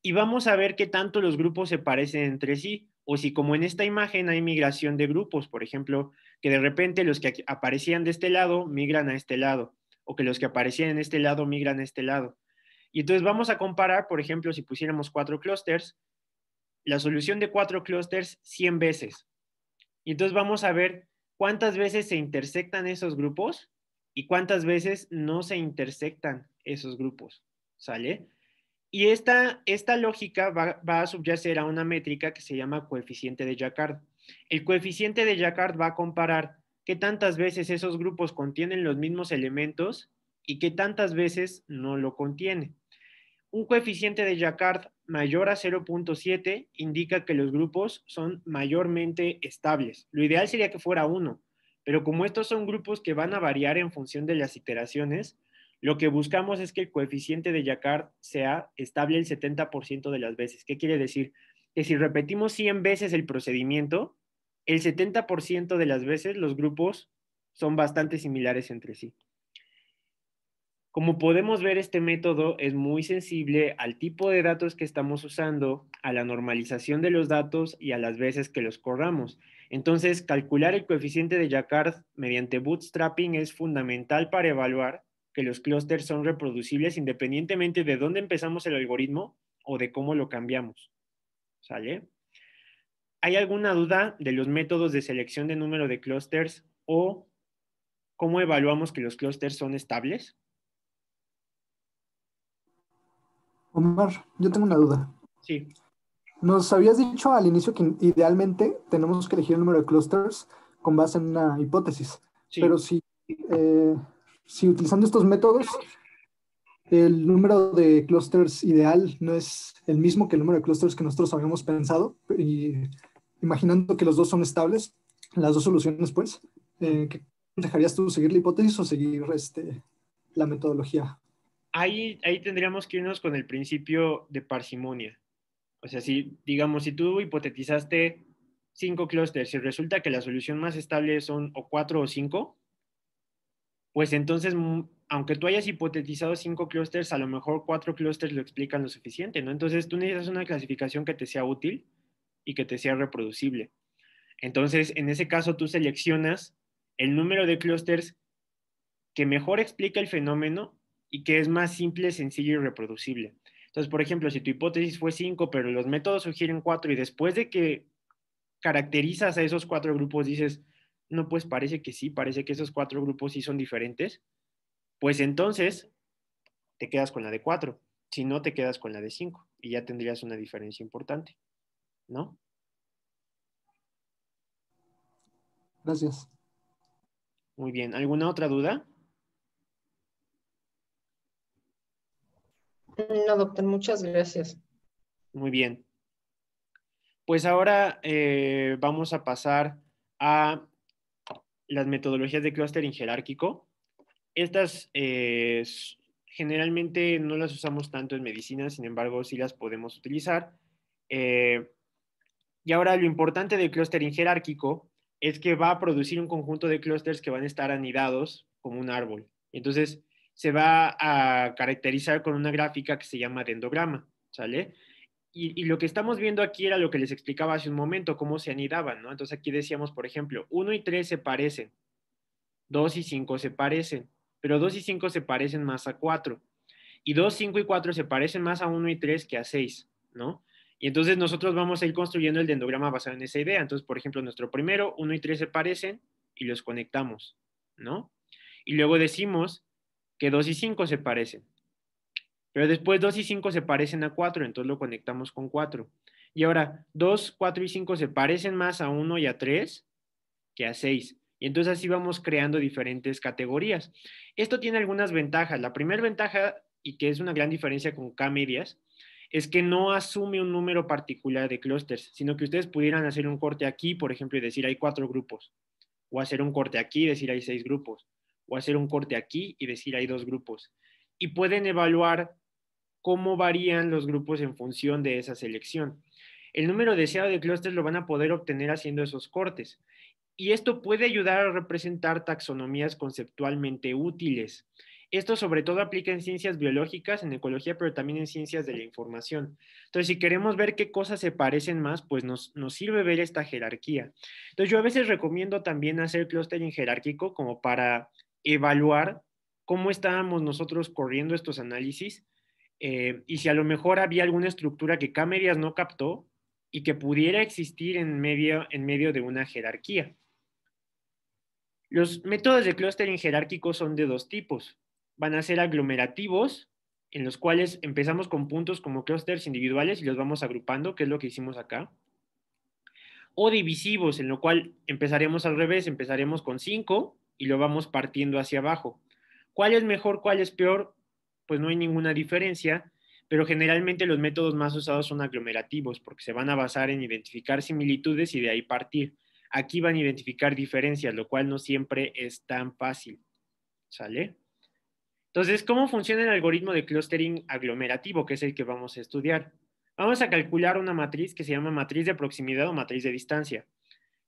Y vamos a ver qué tanto los grupos se parecen entre sí o si como en esta imagen hay migración de grupos, por ejemplo, que de repente los que aparecían de este lado migran a este lado, o que los que aparecían en este lado migran a este lado. Y entonces vamos a comparar, por ejemplo, si pusiéramos cuatro clústeres, la solución de cuatro clústeres 100 veces. Y entonces vamos a ver cuántas veces se intersectan esos grupos y cuántas veces no se intersectan esos grupos, ¿sale? Y esta, lógica va, a subyacer a una métrica que se llama coeficiente de Jacquard. El coeficiente de Jacquard va a comparar qué tantas veces esos grupos contienen los mismos elementos y qué tantas veces no lo contienen. Un coeficiente de Jacquard mayor a 0.7 indica que los grupos son mayormente estables. Lo ideal sería que fuera 1, pero como estos son grupos que van a variar en función de las iteraciones, lo que buscamos es que el coeficiente de Jacquard sea estable el 70% de las veces. ¿Qué quiere decir? Que si repetimos 100 veces el procedimiento, el 70% de las veces los grupos son bastante similares entre sí. Como podemos ver, este método es muy sensible al tipo de datos que estamos usando, a la normalización de los datos y a las veces que los corramos. Entonces, calcular el coeficiente de Jacquard mediante bootstrapping es fundamental para evaluar que los clústeres son reproducibles independientemente de dónde empezamos el algoritmo o de cómo lo cambiamos. ¿Sale? ¿Hay alguna duda de los métodos de selección de número de clústeres o cómo evaluamos que los clústeres son estables? Omar, yo tengo una duda. Sí. Nos habías dicho al inicio que idealmente tenemos que elegir el número de clústeres con base en una hipótesis. Sí. Pero si eh, si utilizando estos métodos el número de clusters ideal no es el mismo que el número de clusters que nosotros habíamos pensado, y imaginando que los dos son estables, las dos soluciones, pues, eh, dejarías tú seguir la hipótesis o seguir este, la metodología? Ahí, ahí tendríamos que irnos con el principio de parsimonia. O sea, si, digamos, si tú hipotetizaste cinco clústeres y resulta que la solución más estable son o cuatro o cinco, pues entonces, mm, aunque tú hayas hipotetizado cinco clústeres, a lo mejor cuatro clústeres lo explican lo suficiente, ¿no? Entonces tú necesitas una clasificación que te sea útil y que te sea reproducible. Entonces, en ese caso, tú seleccionas el número de clústeres que mejor explica el fenómeno y que es más simple, sencillo y reproducible. Entonces, por ejemplo, si tu hipótesis fue cinco, pero los métodos sugieren cuatro, y después de que caracterizas a esos cuatro grupos dices, no, pues parece que sí, parece que esos cuatro grupos sí son diferentes, pues entonces te quedas con la de cuatro, si no te quedas con la de cinco y ya tendrías una diferencia importante, ¿no? Gracias. Muy bien, ¿alguna otra duda? No, doctor, muchas gracias. Muy bien. Pues ahora eh, vamos a pasar a las metodologías de clustering jerárquico. Estas eh, generalmente no las usamos tanto en medicina, sin embargo, sí las podemos utilizar. Eh, y ahora lo importante del clustering jerárquico es que va a producir un conjunto de clusters que van a estar anidados como un árbol. Entonces, se va a caracterizar con una gráfica que se llama dendograma, ¿sale? y, lo que estamos viendo aquí era lo que les explicaba hace un momento, cómo se anidaban, ¿no? Entonces aquí decíamos, por ejemplo, 1 y 3 se parecen, 2 y 5 se parecen, pero 2 y 5 se parecen más a 4. Y 2, 5 y 4 se parecen más a 1 y 3 que a 6, ¿no? Y entonces nosotros vamos a ir construyendo el dendograma basado en esa idea. Entonces, por ejemplo, nuestro primero, 1 y 3 se parecen y los conectamos, ¿no? Y luego decimos que 2 y 5 se parecen. Pero después 2 y 5 se parecen a 4, entonces lo conectamos con 4. Y ahora 2, 4 y 5 se parecen más a 1 y a 3 que a 6. Y entonces así vamos creando diferentes categorías. Esto tiene algunas ventajas. La primera ventaja, y que es una gran diferencia con K-medias, es que no asume un número particular de clusters, sino que ustedes pudieran hacer un corte aquí, por ejemplo, y decir hay cuatro grupos. O hacer un corte aquí y decir hay seis grupos. O hacer un corte aquí y decir hay dos grupos. Y pueden evaluar cómo varían los grupos en función de esa selección. El número deseado de clústeres lo van a poder obtener haciendo esos cortes. Y esto puede ayudar a representar taxonomías conceptualmente útiles. Esto sobre todo aplica en ciencias biológicas, en ecología, pero también en ciencias de la información. Entonces, si queremos ver qué cosas se parecen más, pues nos, nos sirve ver esta jerarquía. Entonces, yo a veces recomiendo también hacer clustering jerárquico como para evaluar cómo estábamos nosotros corriendo estos análisis eh, y si a lo mejor había alguna estructura que K no captó y que pudiera existir en medio, en medio de una jerarquía. Los métodos de clustering jerárquico son de dos tipos. Van a ser aglomerativos, en los cuales empezamos con puntos como clusters individuales y los vamos agrupando, que es lo que hicimos acá. O divisivos, en lo cual empezaremos al revés, empezaremos con cinco y lo vamos partiendo hacia abajo. ¿Cuál es mejor, cuál es peor? pues no hay ninguna diferencia, pero generalmente los métodos más usados son aglomerativos, porque se van a basar en identificar similitudes y de ahí partir. Aquí van a identificar diferencias, lo cual no siempre es tan fácil. ¿Sale? Entonces, ¿cómo funciona el algoritmo de clustering aglomerativo, que es el que vamos a estudiar? Vamos a calcular una matriz que se llama matriz de proximidad o matriz de distancia.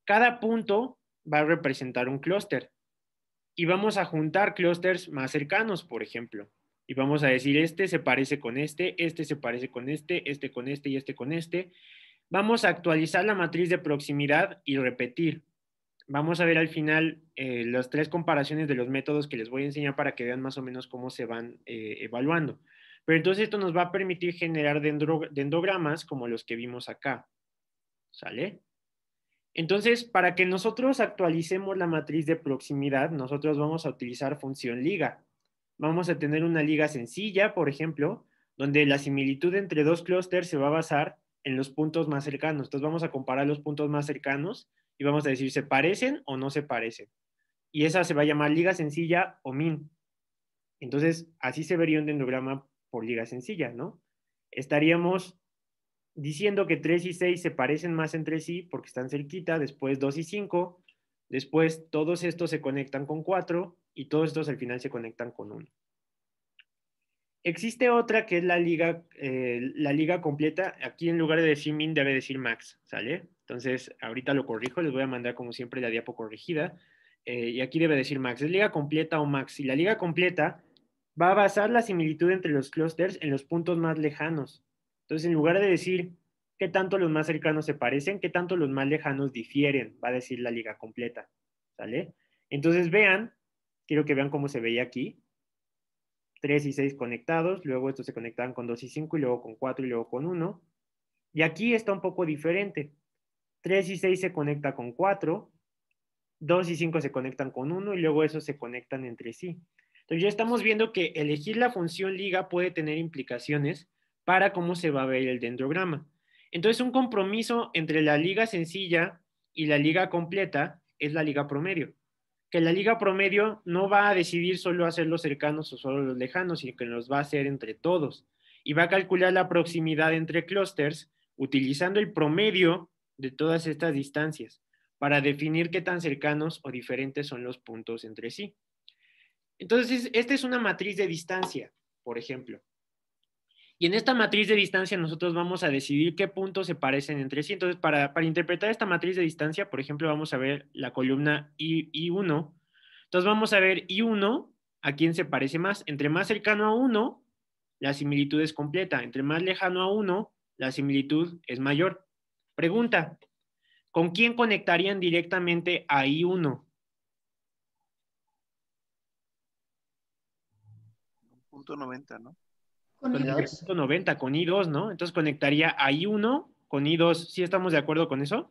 Cada punto va a representar un clúster y vamos a juntar clústeres más cercanos, por ejemplo. Y vamos a decir, este se parece con este, este se parece con este, este con este y este con este. Vamos a actualizar la matriz de proximidad y repetir. Vamos a ver al final eh, las tres comparaciones de los métodos que les voy a enseñar para que vean más o menos cómo se van eh, evaluando. Pero entonces esto nos va a permitir generar dendrogramas como los que vimos acá. ¿Sale? Entonces, para que nosotros actualicemos la matriz de proximidad, nosotros vamos a utilizar función liga vamos a tener una liga sencilla, por ejemplo, donde la similitud entre dos clústeres se va a basar en los puntos más cercanos. Entonces vamos a comparar los puntos más cercanos y vamos a decir, ¿se parecen o no se parecen? Y esa se va a llamar liga sencilla o min. Entonces, así se vería un dendrograma por liga sencilla, ¿no? Estaríamos diciendo que 3 y 6 se parecen más entre sí porque están cerquita, después 2 y 5, después todos estos se conectan con 4 y todos estos al final se conectan con uno. Existe otra que es la liga, eh, la liga completa. Aquí en lugar de decir min debe decir max, ¿sale? Entonces, ahorita lo corrijo, les voy a mandar como siempre la diapo corregida. Eh, y aquí debe decir max. Es liga completa o max. Y la liga completa va a basar la similitud entre los clusters en los puntos más lejanos. Entonces, en lugar de decir qué tanto los más cercanos se parecen, qué tanto los más lejanos difieren, va a decir la liga completa, ¿sale? Entonces, vean Quiero que vean cómo se veía aquí. 3 y 6 conectados, luego estos se conectaban con 2 y 5 y luego con 4 y luego con 1. Y aquí está un poco diferente. 3 y 6 se conecta con 4, 2 y 5 se conectan con 1 y luego esos se conectan entre sí. Entonces ya estamos viendo que elegir la función liga puede tener implicaciones para cómo se va a ver el dendrograma. Entonces un compromiso entre la liga sencilla y la liga completa es la liga promedio que la liga promedio no va a decidir solo hacer los cercanos o solo los lejanos, sino que los va a hacer entre todos. Y va a calcular la proximidad entre clusters utilizando el promedio de todas estas distancias para definir qué tan cercanos o diferentes son los puntos entre sí. Entonces, esta es una matriz de distancia, por ejemplo. Y en esta matriz de distancia nosotros vamos a decidir qué puntos se parecen entre sí. Entonces, para, interpretar esta matriz de distancia, por ejemplo, vamos a ver la columna I, 1 Entonces, vamos a ver I1 a quién se parece más. Entre más cercano a 1, la similitud es completa. Entre más lejano a 1, la similitud es mayor. Pregunta, ¿con quién conectarían directamente a I1? Un Punto 90, ¿no? Con, con I2, ¿no? Entonces conectaría a I1 con I2. ¿Sí estamos de acuerdo con eso?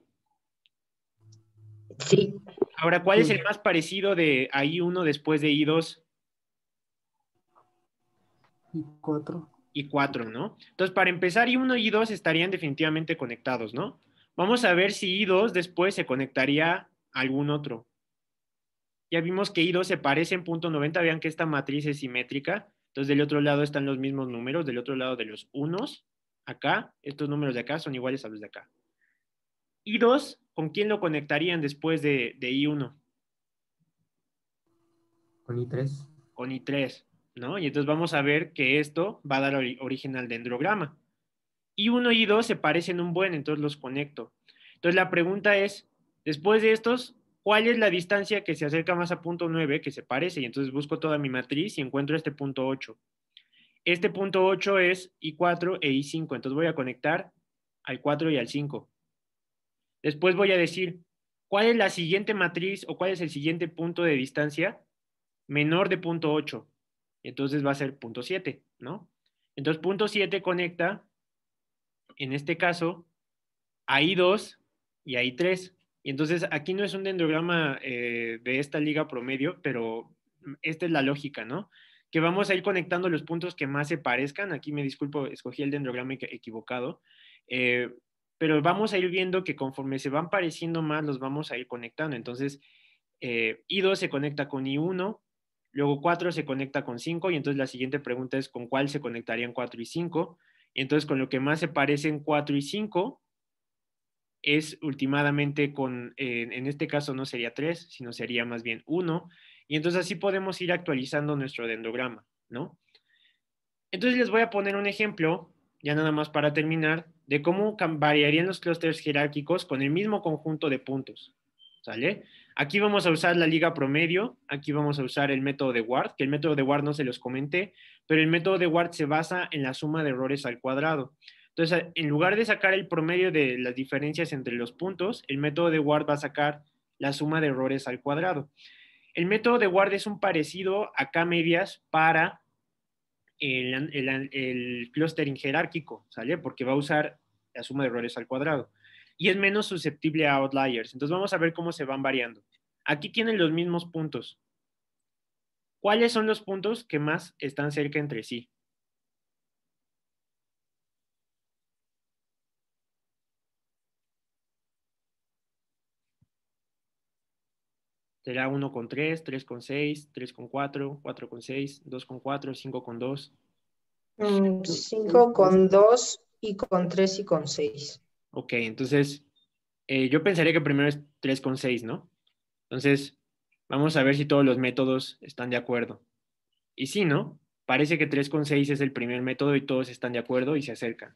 Sí. Ahora, ¿cuál es el más parecido de I1 después de I2? I4. I4, ¿no? Entonces, para empezar, I1 y I2 estarían definitivamente conectados, ¿no? Vamos a ver si I2 después se conectaría a algún otro. Ya vimos que I2 se parece en punto 90, vean que esta matriz es simétrica. Entonces, del otro lado están los mismos números, del otro lado de los unos, acá, estos números de acá son iguales a los de acá. Y dos, ¿con quién lo conectarían después de, de I1? Con I3. Con I3, ¿no? Y entonces vamos a ver que esto va a dar origen al dendrograma. I1 y I2 se parecen un buen, entonces los conecto. Entonces la pregunta es, después de estos, ¿Cuál es la distancia que se acerca más a punto 9 que se parece? Y entonces busco toda mi matriz y encuentro este punto 8. Este punto 8 es I4 e I5, entonces voy a conectar al 4 y al 5. Después voy a decir, ¿cuál es la siguiente matriz o cuál es el siguiente punto de distancia menor de punto 8? Entonces va a ser punto 7, ¿no? Entonces punto 7 conecta, en este caso, a I2 y a I3. Y entonces aquí no es un dendrograma eh, de esta liga promedio, pero mm, esta es la lógica, ¿no? Que vamos a ir conectando los puntos que más se parezcan. Aquí me disculpo, escogí el dendrograma equivocado. Eh, pero vamos a ir viendo que conforme se van pareciendo más, los vamos a ir conectando. Entonces, eh, I2 se conecta con I1, luego 4 se conecta con 5, y entonces la siguiente pregunta es con cuál se conectarían 4 y 5. entonces con lo que más se parecen 4 y 5, es ultimadamente con, en este caso no sería 3, sino sería más bien 1, y entonces así podemos ir actualizando nuestro dendrograma, ¿no? Entonces les voy a poner un ejemplo, ya nada más para terminar, de cómo variarían los clústeres jerárquicos con el mismo conjunto de puntos, ¿sale? Aquí vamos a usar la liga promedio, aquí vamos a usar el método de Ward, que el método de Ward no se los comenté, pero el método de Ward se basa en la suma de errores al cuadrado. Entonces, en lugar de sacar el promedio de las diferencias entre los puntos, el método de Ward va a sacar la suma de errores al cuadrado. El método de Ward es un parecido a K-medias para el, el clustering jerárquico, ¿sale? Porque va a usar la suma de errores al cuadrado. Y es menos susceptible a outliers. Entonces vamos a ver cómo se van variando. Aquí tienen los mismos puntos. ¿Cuáles son los puntos que más están cerca entre sí? será 1 con 3, 3 con 6, 3 con 4, 4 con 6, 2 con 4, 5 con 2. 5 mm, con 2 y con 3 y con 6. Ok, entonces eh, yo pensaría que primero es 3 con 6, ¿no? Entonces, vamos a ver si todos los métodos están de acuerdo. Y si sí, ¿no? Parece que 3 con 6 es el primer método y todos están de acuerdo y se acercan,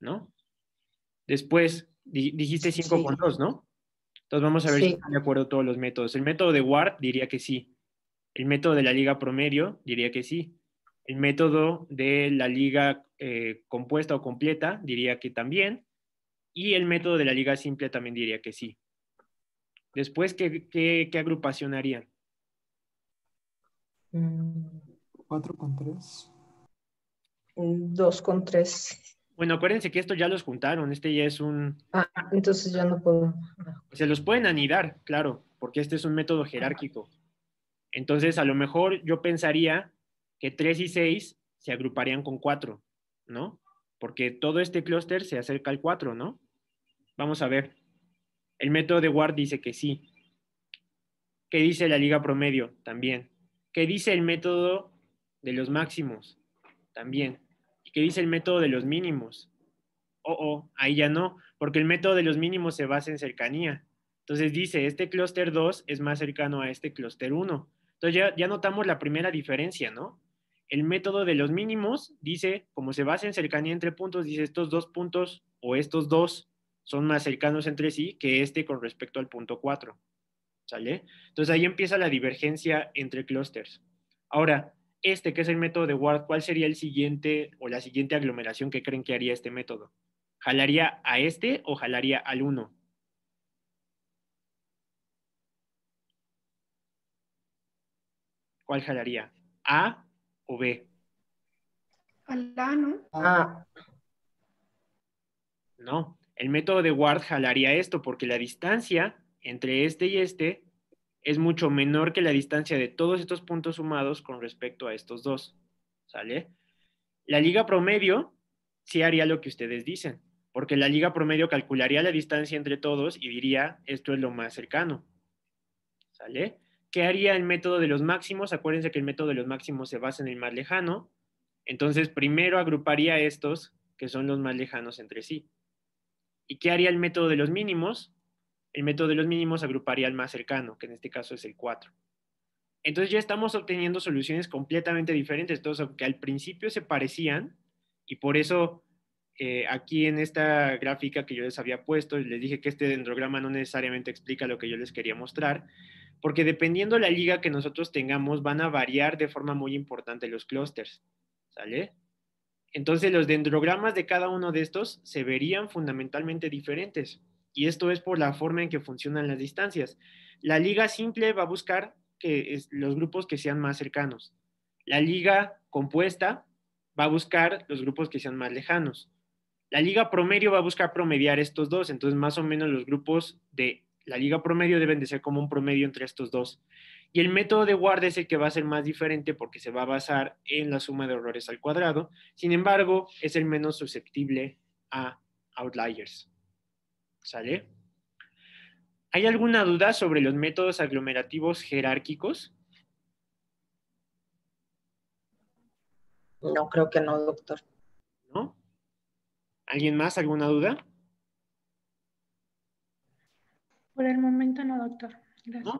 ¿no? Después, dijiste 5 con 2, ¿no? Entonces vamos a ver si están de acuerdo todos los métodos. El método de Ward diría que sí. El método de la liga promedio diría que sí. El método de la liga eh, compuesta o completa diría que también. Y el método de la liga simple también diría que sí. Después, ¿qué, agrupación harían? 4 eh, con 3. 2 eh, con 3. Bueno, acuérdense que esto ya los juntaron, este ya es un... Ah, entonces ya no puedo. Se los pueden anidar, claro, porque este es un método jerárquico. Entonces, a lo mejor yo pensaría que 3 y 6 se agruparían con 4, ¿no? Porque todo este clúster se acerca al 4, ¿no? Vamos a ver. El método de Ward dice que sí. ¿Qué dice la liga promedio? También. ¿Qué dice el método de los máximos? También que dice el método de los mínimos. Oh, oh, ahí ya no, porque el método de los mínimos se basa en cercanía. Entonces dice, este clúster 2 es más cercano a este clúster 1. Entonces ya, notamos la primera diferencia, ¿no? El método de los mínimos dice, como se basa en cercanía entre puntos, dice estos dos puntos o estos dos son más cercanos entre sí que este con respecto al punto 4. ¿Sale? Entonces ahí empieza la divergencia entre clústeres. Ahora, este que es el método de Ward, ¿cuál sería el siguiente o la siguiente aglomeración que creen que haría este método? ¿Jalaría a este o jalaría al 1? ¿Cuál jalaría? ¿A o B? Al A, ¿no? A. No, el método de Ward jalaría esto porque la distancia entre este y este es mucho menor que la distancia de todos estos puntos sumados con respecto a estos dos. ¿Sale? La liga promedio sí haría lo que ustedes dicen, porque la liga promedio calcularía la distancia entre todos y diría, esto es lo más cercano. ¿Sale? ¿Qué haría el método de los máximos? Acuérdense que el método de los máximos se basa en el más lejano. Entonces, primero agruparía estos, que son los más lejanos entre sí. ¿Y qué haría el método de los mínimos? el método de los mínimos agruparía al más cercano, que en este caso es el 4. Entonces ya estamos obteniendo soluciones completamente diferentes. todos que al principio se parecían, y por eso eh, aquí en esta gráfica que yo les había puesto, les dije que este dendrograma no necesariamente explica lo que yo les quería mostrar, porque dependiendo la liga que nosotros tengamos, van a variar de forma muy importante los clústeres. ¿Sale? Entonces, los dendrogramas de cada uno de estos se verían fundamentalmente diferentes y esto es por la forma en que funcionan las distancias. La liga simple va a buscar que los grupos que sean más cercanos. La liga compuesta va a buscar los grupos que sean más lejanos. La liga promedio va a buscar promediar estos dos, entonces más o menos los grupos de la liga promedio deben de ser como un promedio entre estos dos. Y el método de Ward es el que va a ser más diferente porque se va a basar en la suma de errores al cuadrado. Sin embargo, es el menos susceptible a outliers. ¿Sale? ¿Hay alguna duda sobre los métodos aglomerativos jerárquicos? No, creo que no, doctor. ¿No? ¿Alguien más? ¿Alguna duda? Por el momento no, doctor. Gracias.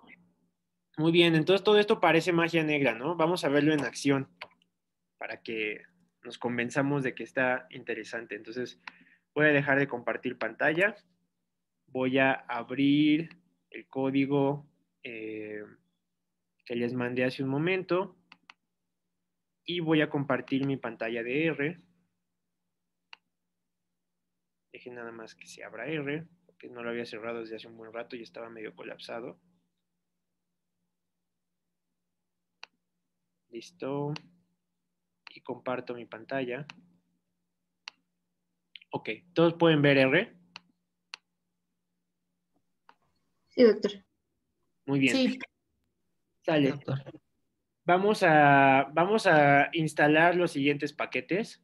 Muy bien, entonces todo esto parece magia negra, ¿no? Vamos a verlo en acción para que nos convenzamos de que está interesante. Entonces voy a dejar de compartir pantalla voy a abrir el código eh, que les mandé hace un momento y voy a compartir mi pantalla de R. Deje nada más que se abra R, porque no lo había cerrado desde hace un buen rato y estaba medio colapsado. Listo. Y comparto mi pantalla. Ok, todos pueden ver R. doctor. Muy bien. Vamos a, vamos a instalar los siguientes paquetes.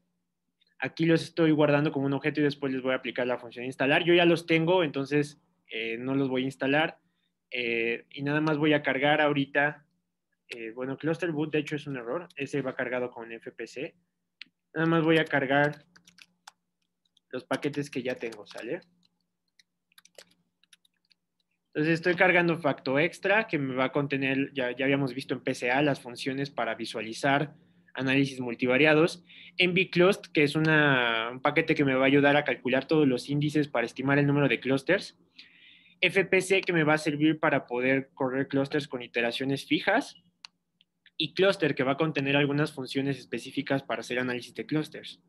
Aquí los estoy guardando como un objeto y después les voy a aplicar la función instalar. Yo ya los tengo, entonces eh, no los voy a instalar. Eh, y nada más voy a cargar ahorita, eh, bueno, cluster boot de hecho es un error, ese va cargado con FPC. Nada más voy a cargar los paquetes que ya tengo, ¿sale? Entonces estoy cargando facto extra que me va a contener, ya, habíamos visto en PCA, las funciones para visualizar análisis multivariados. En que es un paquete que me va a ayudar a calcular todos los índices para estimar el número de clusters. FPC, que me va a servir para poder correr clusters con iteraciones fijas. Y cluster, que va a contener algunas funciones específicas para hacer análisis de clusters.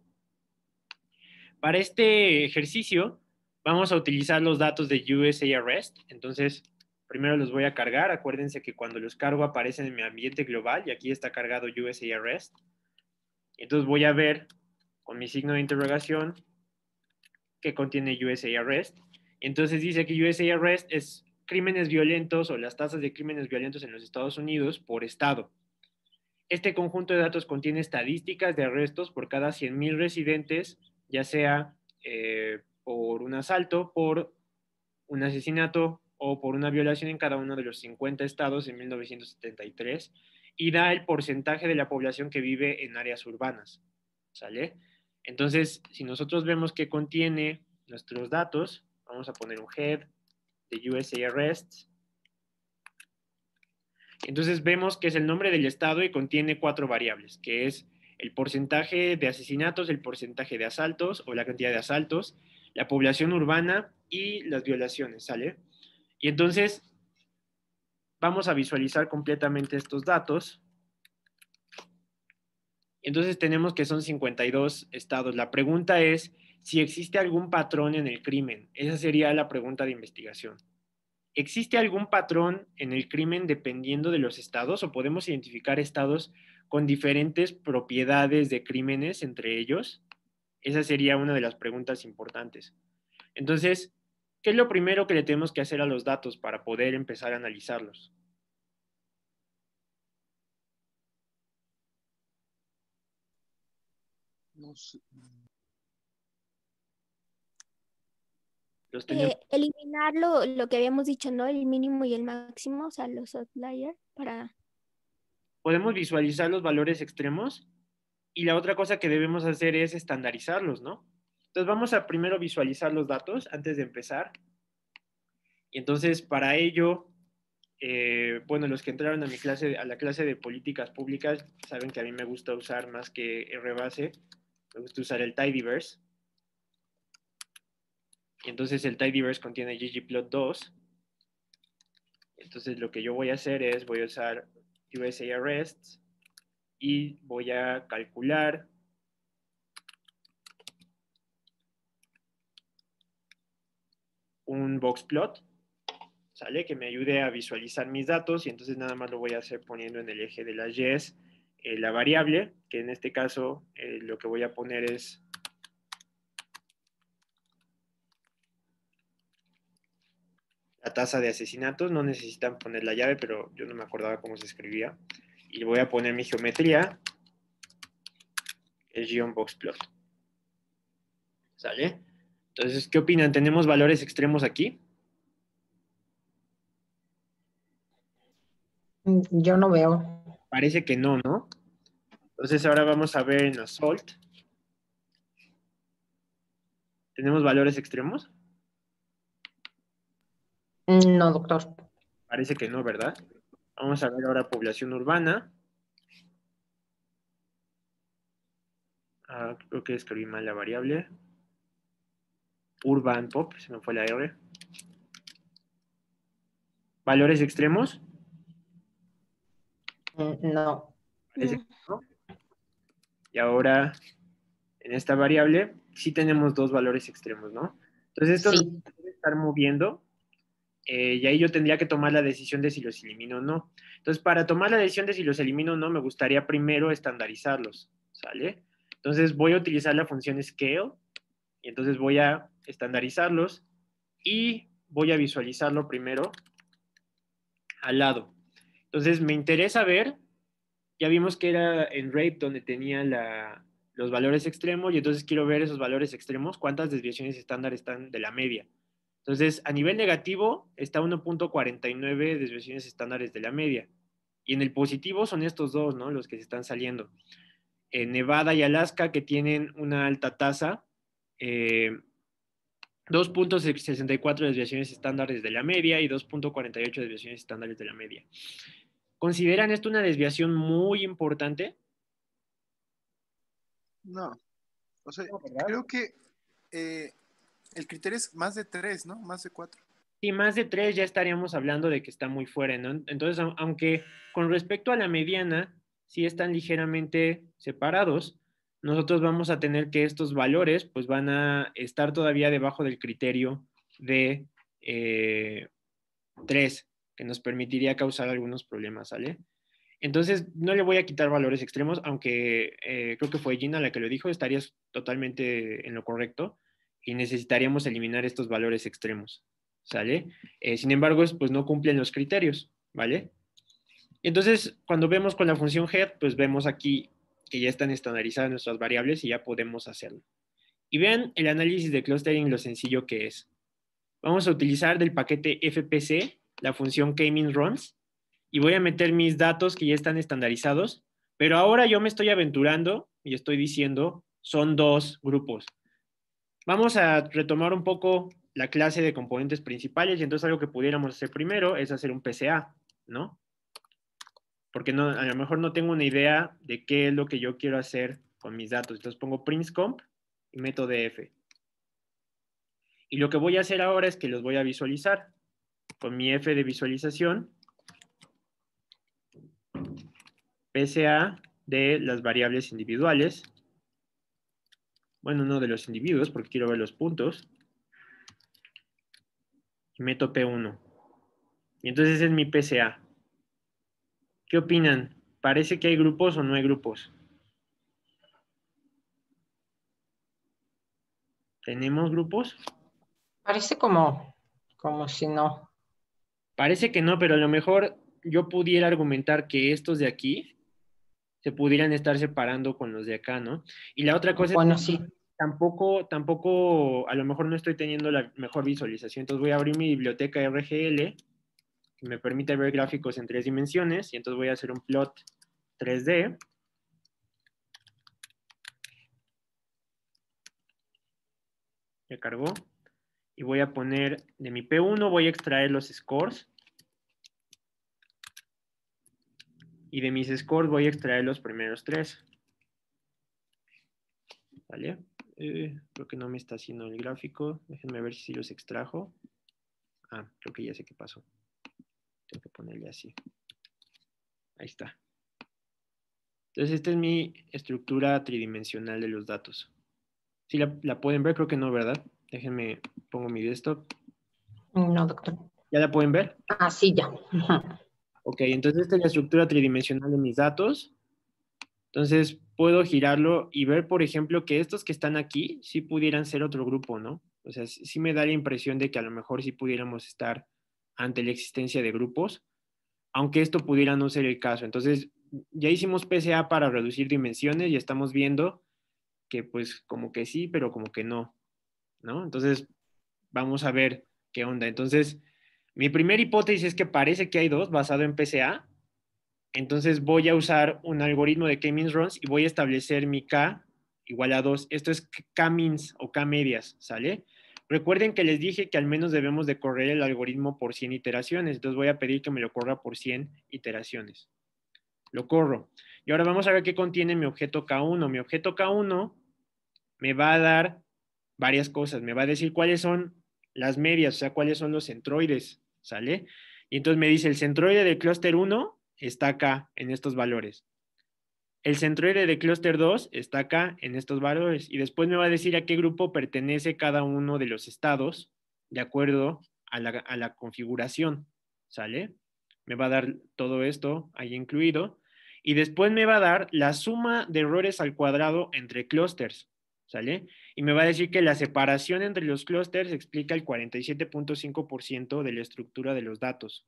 Para este ejercicio, Vamos a utilizar los datos de USA Arrest. Entonces, primero los voy a cargar. Acuérdense que cuando los cargo aparecen en mi ambiente global y aquí está cargado USA Arrest. Entonces voy a ver con mi signo de interrogación qué contiene USA Arrest. Entonces dice que USA Arrest es crímenes violentos o las tasas de crímenes violentos en los Estados Unidos por estado. Este conjunto de datos contiene estadísticas de arrestos por cada 100.000 residentes, ya sea eh, por un asalto, por un asesinato o por una violación en cada uno de los 50 estados en 1973 y da el porcentaje de la población que vive en áreas urbanas. ¿Sale? Entonces, si nosotros vemos que contiene nuestros datos, vamos a poner un head de USA Arrests. Entonces vemos que es el nombre del estado y contiene cuatro variables, que es el porcentaje de asesinatos, el porcentaje de asaltos o la cantidad de asaltos, la población urbana y las violaciones, ¿sale? Y entonces vamos a visualizar completamente estos datos. Entonces tenemos que son 52 estados. La pregunta es si existe algún patrón en el crimen. Esa sería la pregunta de investigación. ¿Existe algún patrón en el crimen dependiendo de los estados o podemos identificar estados con diferentes propiedades de crímenes entre ellos? Esa sería una de las preguntas importantes. Entonces, ¿qué es lo primero que le tenemos que hacer a los datos para poder empezar a analizarlos? No eh, eliminar lo, lo, que habíamos dicho, ¿no? El mínimo y el máximo, o sea, los outliers para... ¿Podemos visualizar los valores extremos? y la otra cosa que debemos hacer es estandarizarlos, ¿no? Entonces vamos a primero visualizar los datos antes de empezar. Y entonces para ello, eh, bueno, los que entraron a mi clase, a la clase de políticas públicas, saben que a mí me gusta usar más que Rbase, me gusta usar el tidyverse. Y entonces el tidyverse contiene ggplot2. Entonces lo que yo voy a hacer es, voy a usar Arrests y voy a calcular un box plot, ¿sale? Que me ayude a visualizar mis datos y entonces nada más lo voy a hacer poniendo en el eje de las yes eh, la variable, que en este caso eh, lo que voy a poner es la tasa de asesinatos, no necesitan poner la llave, pero yo no me acordaba cómo se escribía y voy a poner mi geometría, el guión box plot. ¿Sale? Entonces, ¿qué opinan? ¿Tenemos valores extremos aquí? Mm, yo no veo. Parece que no, ¿no? Entonces ahora vamos a ver en Assault. ¿Tenemos valores extremos? Mm, no, doctor. Parece que no, ¿verdad? Vamos a ver ahora población urbana. Ah, creo que escribí mal la variable. Urban pop, se me fue la R. ¿Valores extremos? Mm, no. Mm. Y ahora, en esta variable, sí tenemos dos valores extremos, ¿no? Entonces, esto lo voy estar moviendo eh, y ahí yo tendría que tomar la decisión de si los elimino o no. Entonces, para tomar la decisión de si los elimino o no, me gustaría primero estandarizarlos, ¿sale? Entonces, voy a utilizar la función scale, y entonces voy a estandarizarlos y voy a visualizarlo primero al lado. Entonces, me interesa ver, ya vimos que era en RAPE donde tenía los valores extremos, y entonces quiero ver esos valores extremos, cuántas desviaciones estándar están de la media. Entonces, a nivel negativo está 1.49 desviaciones estándares de la media. Y en el positivo son estos dos, ¿no? Los que se están saliendo. Nevada y Alaska, que tienen una alta tasa, 2.64 eh, desviaciones estándares de la media y 2.48 desviaciones estándares de la media. ¿Consideran esto una desviación muy importante? No. O sea, creo que eh, el criterio es más de tres, ¿no? Más de cuatro. Sí, más de tres ya estaríamos hablando de que está muy fuera, ¿no? Entonces, aunque con respecto a la mediana, si están ligeramente separados, nosotros vamos a tener que estos valores pues van a estar todavía debajo del criterio de eh, tres, 3, que nos permitiría causar algunos problemas, ¿sale? Entonces, no le voy a quitar valores extremos, aunque eh, creo que fue Gina la que lo dijo, estarías totalmente en lo correcto y necesitaríamos eliminar estos valores extremos, ¿sale? Eh, sin embargo, pues no cumplen los criterios, ¿vale? Entonces, cuando vemos con la función head, pues vemos aquí que ya están estandarizadas nuestras variables y ya podemos hacerlo. Y vean el análisis de clustering, lo sencillo que es. Vamos a utilizar del paquete fpc la función k runs y voy a meter mis datos que ya están estandarizados, pero ahora yo me estoy aventurando y estoy diciendo son dos grupos, Vamos a retomar un poco la clase de componentes principales y entonces algo que pudiéramos hacer primero es hacer un PCA, ¿no? Porque no, a lo mejor no tengo una idea de qué es lo que yo quiero hacer con mis datos. Entonces pongo comp, y meto DF. Y lo que voy a hacer ahora es que los voy a visualizar con mi F de visualización PCA de las variables individuales bueno, no de los individuos, porque quiero ver los puntos, y meto p uno. Y entonces es mi PCA. ¿Qué opinan? ¿Parece que hay grupos o no hay grupos? ¿Tenemos grupos? Parece como, como si no. Parece que no, pero a lo mejor yo pudiera argumentar que estos de aquí se pudieran estar separando con los de acá, ¿no? Y la otra cosa es que tampoco, tampoco, a lo mejor no estoy teniendo la mejor visualización, entonces voy a abrir mi biblioteca RGL, que me permite ver gráficos en tres dimensiones, y entonces voy a hacer un plot 3D. Ya cargó. Y voy a poner de mi P1, voy a extraer los scores y de mis scores voy a extraer los primeros tres. ¿Vale? Eh, creo que no me está haciendo el gráfico. Déjenme ver si los extrajo. Ah, creo que ya sé qué pasó. Tengo que ponerle así. Ahí está. Entonces, esta es mi estructura tridimensional de los datos. Si ¿Sí la, la pueden ver, creo que no, ¿verdad? Déjenme, pongo mi desktop. No, doctor. ¿Ya la pueden ver? Ah, sí, ya. Ok, entonces esta es la estructura tridimensional de mis datos. Entonces puedo girarlo y ver, por ejemplo, que estos que están aquí sí pudieran ser otro grupo, ¿no? O sea, sí me da la impresión de que a lo mejor sí pudiéramos estar ante la existencia de grupos, aunque esto pudiera no ser el caso. Entonces, ya hicimos PCA para reducir dimensiones y estamos viendo que pues como que sí, pero como que no, ¿no? Entonces, vamos a ver qué onda. Entonces, mi primera hipótesis es que parece que hay dos basado en PCA. Entonces voy a usar un algoritmo de k-means runs y voy a establecer mi k igual a 2. Esto es k-means o k-medias, ¿sale? Recuerden que les dije que al menos debemos de correr el algoritmo por 100 iteraciones. Entonces voy a pedir que me lo corra por 100 iteraciones. Lo corro. Y ahora vamos a ver qué contiene mi objeto K1. Mi objeto K1 me va a dar varias cosas. Me va a decir cuáles son las medias, o sea, cuáles son los centroides. ¿sale? Y entonces me dice, el centroide de clúster 1 está acá en estos valores. El centroide de clúster 2 está acá en estos valores. Y después me va a decir a qué grupo pertenece cada uno de los estados de acuerdo a la, configuración, ¿sale? Me va a dar todo esto ahí incluido. Y después me va a dar la suma de errores al cuadrado entre clústeres, ¿sale? y me va a decir que la separación entre los clústeres explica el 47.5% de la estructura de los datos.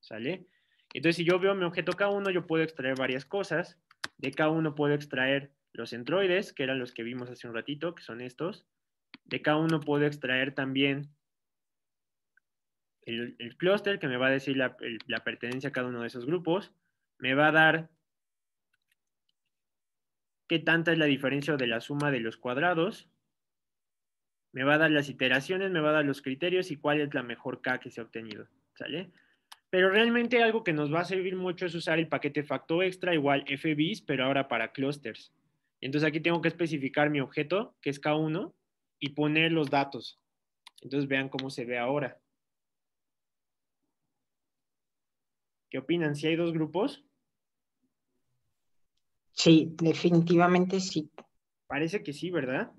¿Sale? Entonces, si yo veo mi objeto K1, yo puedo extraer varias cosas. De K1 puedo extraer los centroides, que eran los que vimos hace un ratito, que son estos. De K1 puedo extraer también el, clúster, que me va a decir la, la pertenencia a cada uno de esos grupos. Me va a dar qué tanta es la diferencia de la suma de los cuadrados me va a dar las iteraciones, me va a dar los criterios y cuál es la mejor K que se ha obtenido. ¿Sale? Pero realmente algo que nos va a servir mucho es usar el paquete facto extra igual fbis, pero ahora para clusters. Entonces aquí tengo que especificar mi objeto, que es K1, y poner los datos. Entonces vean cómo se ve ahora. ¿Qué opinan? ¿Si hay dos grupos? Sí, definitivamente sí. Parece que sí, ¿verdad?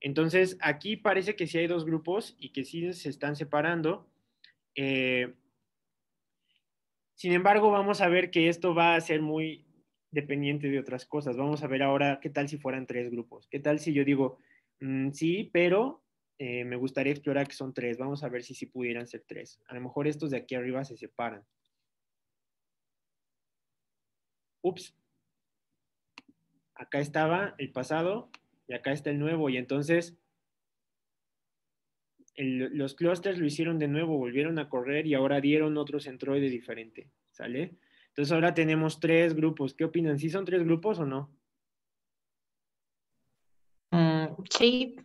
Entonces, aquí parece que sí hay dos grupos y que sí se están separando. Eh, sin embargo, vamos a ver que esto va a ser muy dependiente de otras cosas. Vamos a ver ahora qué tal si fueran tres grupos. ¿Qué tal si yo digo, mm, sí, pero eh, me gustaría explorar que son tres. Vamos a ver si sí pudieran ser tres. A lo mejor estos de aquí arriba se separan. Ups. Acá estaba el pasado y acá está el nuevo. Y entonces los clústeres lo hicieron de nuevo, volvieron a correr y ahora dieron otro centroide diferente, ¿sale? Entonces ahora tenemos tres grupos. ¿Qué opinan? ¿Sí son tres grupos o no? Mm, sí.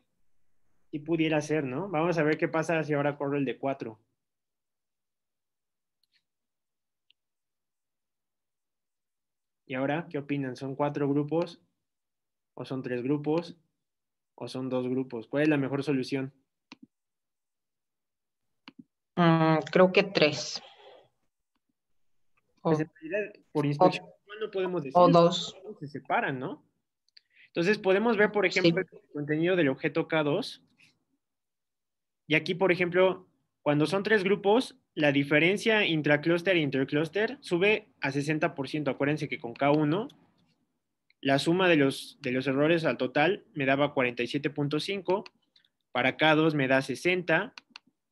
sí. pudiera ser, ¿no? Vamos a ver qué pasa si ahora corro el de cuatro. ¿Y ahora qué opinan? ¿Son cuatro grupos? o son tres grupos, o son dos grupos? ¿Cuál es la mejor solución? Mm, creo que tres. Pues, por inspección, no podemos decir? O dos. Se separan, ¿no? Entonces podemos ver, por ejemplo, el contenido del objeto K2. Y aquí, por ejemplo, cuando son tres grupos, la diferencia intracluster e intercluster sube a 60%. Acuérdense que con K1 la suma de los, de los errores al total me daba 47.5, para K2 me da 60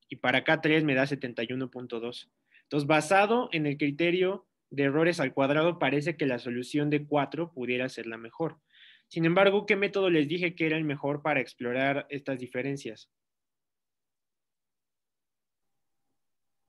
y para K3 me da 71.2. Entonces, basado en el criterio de errores al cuadrado, parece que la solución de 4 pudiera ser la mejor. Sin embargo, ¿qué método les dije que era el mejor para explorar estas diferencias?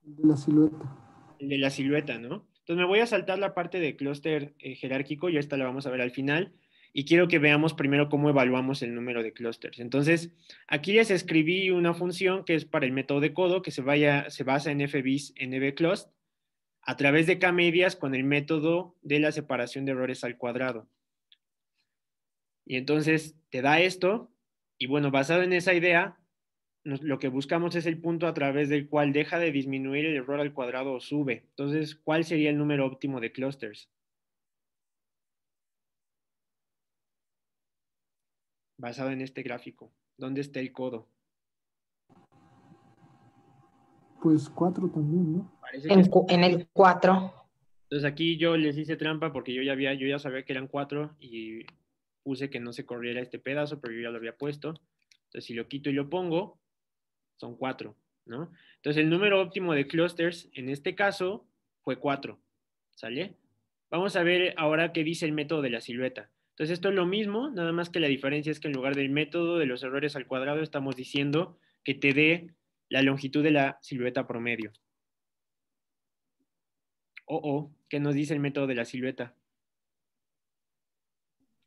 El de la silueta. El de la silueta, ¿no? Entonces me voy a saltar la parte de clúster eh, jerárquico y esta la vamos a ver al final. Y quiero que veamos primero cómo evaluamos el número de clústeres. Entonces, aquí les escribí una función que es para el método de codo que se, vaya, se basa en fbis nbclust a través de k-medias con el método de la separación de errores al cuadrado. Y entonces te da esto, y bueno, basado en esa idea, lo que buscamos es el punto a través del cual deja de disminuir el error al cuadrado o sube. Entonces, ¿cuál sería el número óptimo de clusters? Basado en este gráfico. ¿Dónde está el codo? Pues cuatro también, ¿no? En, el 4. Entonces aquí yo les hice trampa porque yo ya había, yo ya sabía que eran cuatro y puse que no se corriera este pedazo, pero yo ya lo había puesto. Entonces si lo quito y lo pongo, son cuatro, ¿no? Entonces el número óptimo de clusters en este caso fue cuatro, ¿sale? Vamos a ver ahora qué dice el método de la silueta. Entonces esto es lo mismo, nada más que la diferencia es que en lugar del método de los errores al cuadrado estamos diciendo que te dé la longitud de la silueta promedio. Oh, oh, ¿qué nos dice el método de la silueta?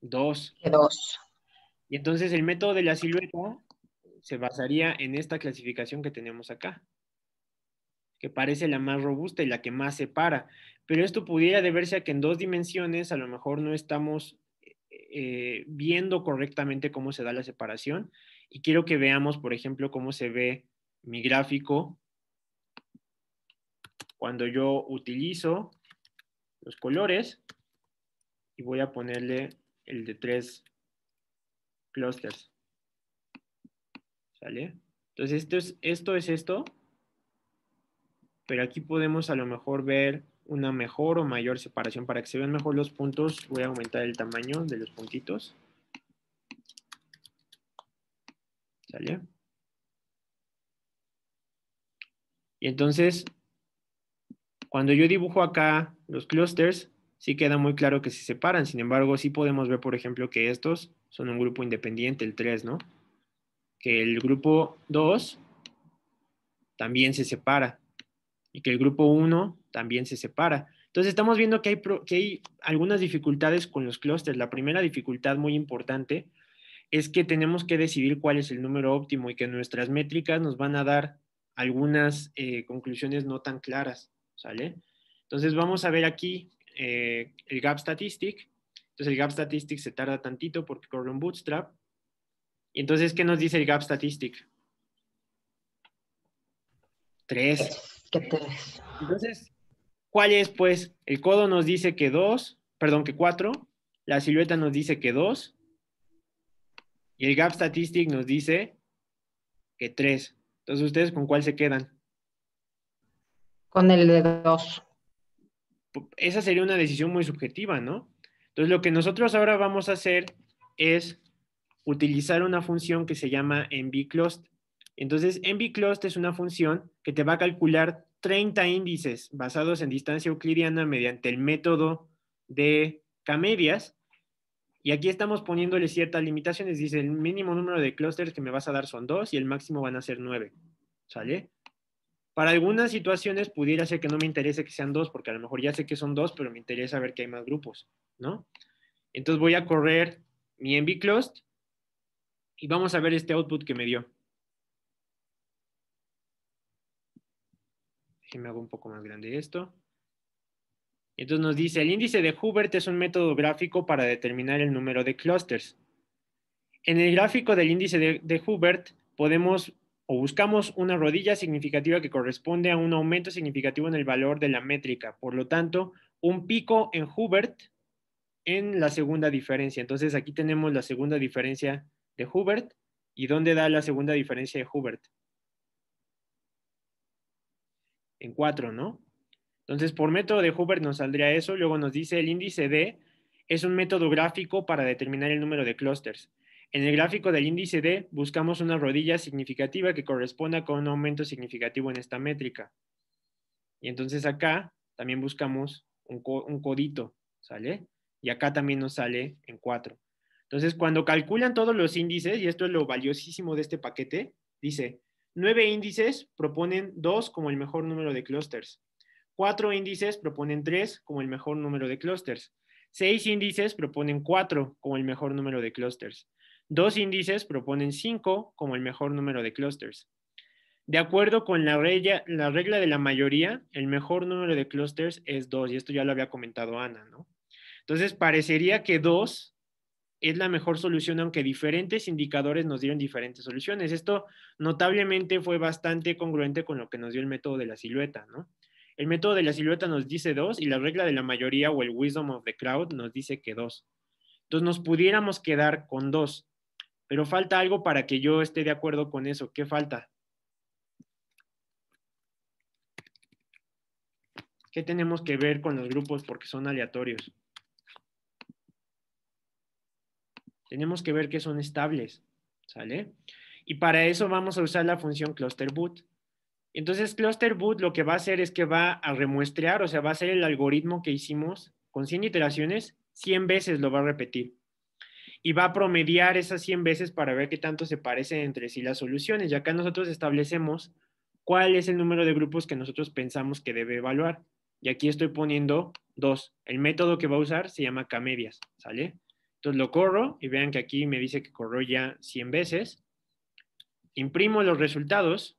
Dos. Dos. Y entonces el método de la silueta se basaría en esta clasificación que tenemos acá, que parece la más robusta y la que más separa. Pero esto pudiera deberse a que en dos dimensiones a lo mejor no estamos eh, viendo correctamente cómo se da la separación. Y quiero que veamos, por ejemplo, cómo se ve mi gráfico cuando yo utilizo los colores y voy a ponerle el de tres clusters. ¿Sale? Entonces, esto es, esto esto, pero aquí podemos a lo mejor ver una mejor o mayor separación. Para que se vean mejor los puntos, voy a aumentar el tamaño de los puntitos. ¿Sale? Y entonces, cuando yo dibujo acá los clusters, sí queda muy claro que se separan. Sin embargo, sí podemos ver, por ejemplo, que estos son un grupo independiente, el 3, ¿no? que el grupo 2 también se separa y que el grupo 1 también se separa. Entonces estamos viendo que hay, que hay algunas dificultades con los clústeres. La primera dificultad muy importante es que tenemos que decidir cuál es el número óptimo y que nuestras métricas nos van a dar algunas eh, conclusiones no tan claras, ¿sale? Entonces vamos a ver aquí eh, el gap statistic. Entonces el gap statistic se tarda tantito porque corre un bootstrap. Entonces, ¿qué nos dice el gap statistic? Tres. ¿Qué tres? Entonces, ¿cuál es? Pues el codo nos dice que dos, perdón, que cuatro, la silueta nos dice que dos, y el gap statistic nos dice que tres. Entonces, ¿ustedes con cuál se quedan? Con el de dos. Esa sería una decisión muy subjetiva, ¿no? Entonces, lo que nosotros ahora vamos a hacer es utilizar una función que se llama enviclust. Entonces, enviclust es una función que te va a calcular 30 índices basados en distancia euclidiana mediante el método de K-medias. Y aquí estamos poniéndole ciertas limitaciones. Dice, el mínimo número de clústeres que me vas a dar son dos y el máximo van a ser 9. ¿Sale? Para algunas situaciones pudiera ser que no me interese que sean dos porque a lo mejor ya sé que son dos pero me interesa ver que hay más grupos, ¿no? Entonces voy a correr mi enviclust y vamos a ver este output que me dio. Déjenme hago un poco más grande esto. Entonces nos dice, el índice de Hubert es un método gráfico para determinar el número de clusters. En el gráfico del índice de, de Hubert podemos o buscamos una rodilla significativa que corresponde a un aumento significativo en el valor de la métrica. Por lo tanto, un pico en Hubert en la segunda diferencia. Entonces aquí tenemos la segunda diferencia de Hubert y dónde da la segunda diferencia de Hubert. En 4, ¿no? Entonces, por método de Hubert nos saldría eso. Luego nos dice el índice D es un método gráfico para determinar el número de clusters. En el gráfico del índice D buscamos una rodilla significativa que corresponda con un aumento significativo en esta métrica. Y entonces acá también buscamos un, un codito, ¿sale? Y acá también nos sale en 4. Entonces, cuando calculan todos los índices, y esto es lo valiosísimo de este paquete, dice, nueve índices proponen dos como el mejor número de clusters, cuatro índices proponen tres como el mejor número de clusters, seis índices proponen cuatro como el mejor número de clusters, dos índices proponen cinco como el mejor número de clusters. De acuerdo con la regla, de la mayoría, el mejor número de clusters es dos. y esto ya lo había comentado Ana, ¿no? Entonces, parecería que dos es la mejor solución, aunque diferentes indicadores nos dieron diferentes soluciones. Esto notablemente fue bastante congruente con lo que nos dio el método de la silueta, ¿no? El método de la silueta nos dice dos y la regla de la mayoría o el wisdom of the crowd nos dice que dos. Entonces nos pudiéramos quedar con dos, pero falta algo para que yo esté de acuerdo con eso. ¿Qué falta? ¿Qué tenemos que ver con los grupos porque son aleatorios? Tenemos que ver que son estables, ¿sale? Y para eso vamos a usar la función cluster boot. Entonces, cluster boot lo que va a hacer es que va a remuestrear, o sea, va a hacer el algoritmo que hicimos con 100 iteraciones, 100 veces lo va a repetir. Y va a promediar esas 100 veces para ver qué tanto se parecen entre sí las soluciones. Y acá nosotros establecemos cuál es el número de grupos que nosotros pensamos que debe evaluar. Y aquí estoy poniendo dos. El método que va a usar se llama K-medias, ¿sale? Entonces lo corro y vean que aquí me dice que corrió ya 100 veces. Imprimo los resultados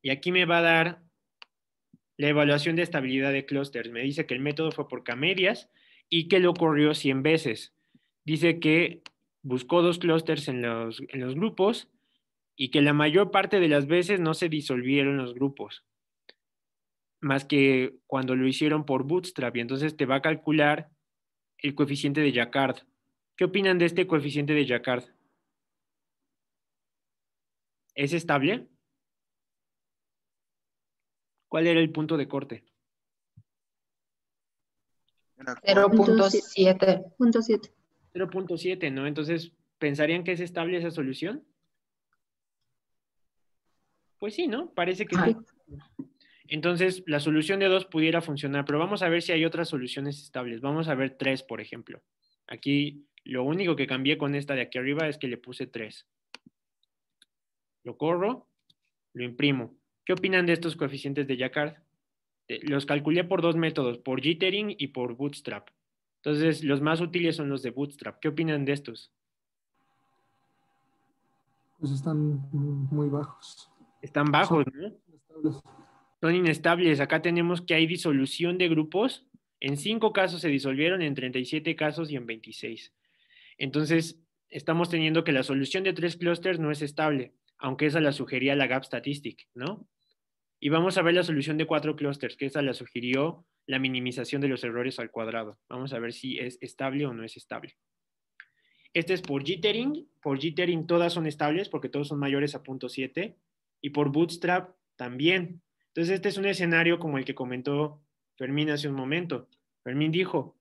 y aquí me va a dar la evaluación de estabilidad de clusters. Me dice que el método fue por medias y que lo corrió 100 veces. Dice que buscó dos clusters en los, en los grupos y que la mayor parte de las veces no se disolvieron los grupos, más que cuando lo hicieron por Bootstrap. Y entonces te va a calcular el coeficiente de Jacquard. ¿Qué opinan de este coeficiente de Jacquard? ¿Es estable? ¿Cuál era el punto de corte? 0.7. 0.7, ¿no? Entonces, ¿pensarían que es estable esa solución? Pues sí, ¿no? Parece que sí. Entonces, la solución de dos pudiera funcionar, pero vamos a ver si hay otras soluciones estables. Vamos a ver tres, por ejemplo. Aquí lo único que cambié con esta de aquí arriba es que le puse tres. Lo corro, lo imprimo. ¿Qué opinan de estos coeficientes de Jacquard? Eh, los calculé por dos métodos, por jittering y por bootstrap. Entonces, los más útiles son los de bootstrap. ¿Qué opinan de estos? Pues están muy bajos. Están bajos, ¿no? son inestables. Acá tenemos que hay disolución de grupos. En 5 casos se disolvieron, en 37 casos y en 26. Entonces, estamos teniendo que la solución de tres clusters no es estable, aunque esa la sugería la Gap Statistic, ¿no? Y vamos a ver la solución de cuatro clusters, que esa la sugirió la minimización de los errores al cuadrado. Vamos a ver si es estable o no es estable. Este es por jittering. Por jittering todas son estables porque todos son mayores a 0.7. Y por bootstrap también. Entonces, este es un escenario como el que comentó Fermín hace un momento. Fermín dijo,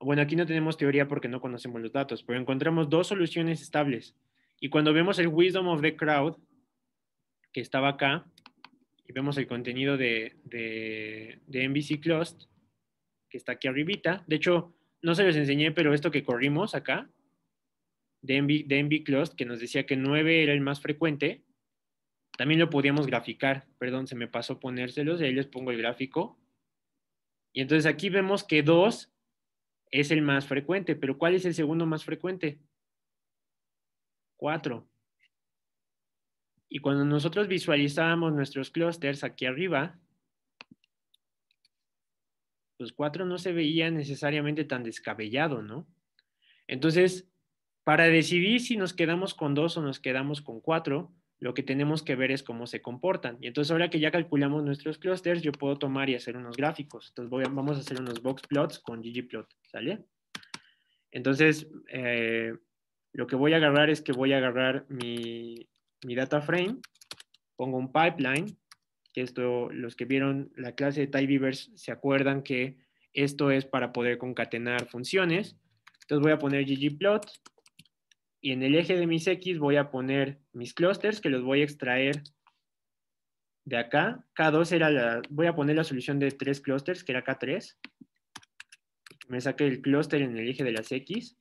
bueno, aquí no tenemos teoría porque no conocemos los datos, pero encontramos dos soluciones estables. Y cuando vemos el Wisdom of the Crowd, que estaba acá, y vemos el contenido de, de, de que está aquí arribita. De hecho, no se les enseñé, pero esto que corrimos acá, de NBC de que nos decía que 9 era el más frecuente, también lo podíamos graficar, perdón, se me pasó ponérselos, ahí les pongo el gráfico. Y entonces aquí vemos que 2 es el más frecuente, pero ¿cuál es el segundo más frecuente? 4. Y cuando nosotros visualizábamos nuestros clústeres aquí arriba, los cuatro no se veían necesariamente tan descabellado, ¿no? Entonces, para decidir si nos quedamos con dos o nos quedamos con cuatro, lo que tenemos que ver es cómo se comportan. Y entonces ahora que ya calculamos nuestros clusters, yo puedo tomar y hacer unos gráficos. Entonces vamos a hacer unos box plots con ggplot, ¿sale? Entonces, eh, lo que voy a agarrar es que voy a agarrar mi, data frame, pongo un pipeline, que esto, los que vieron la clase de tidyverse se acuerdan que esto es para poder concatenar funciones. Entonces voy a poner ggplot, y en el eje de mis X voy a poner mis clusters que los voy a extraer de acá. K2 era la, voy a poner la solución de tres clusters, que era K3. Me saqué el clúster en el eje de las X.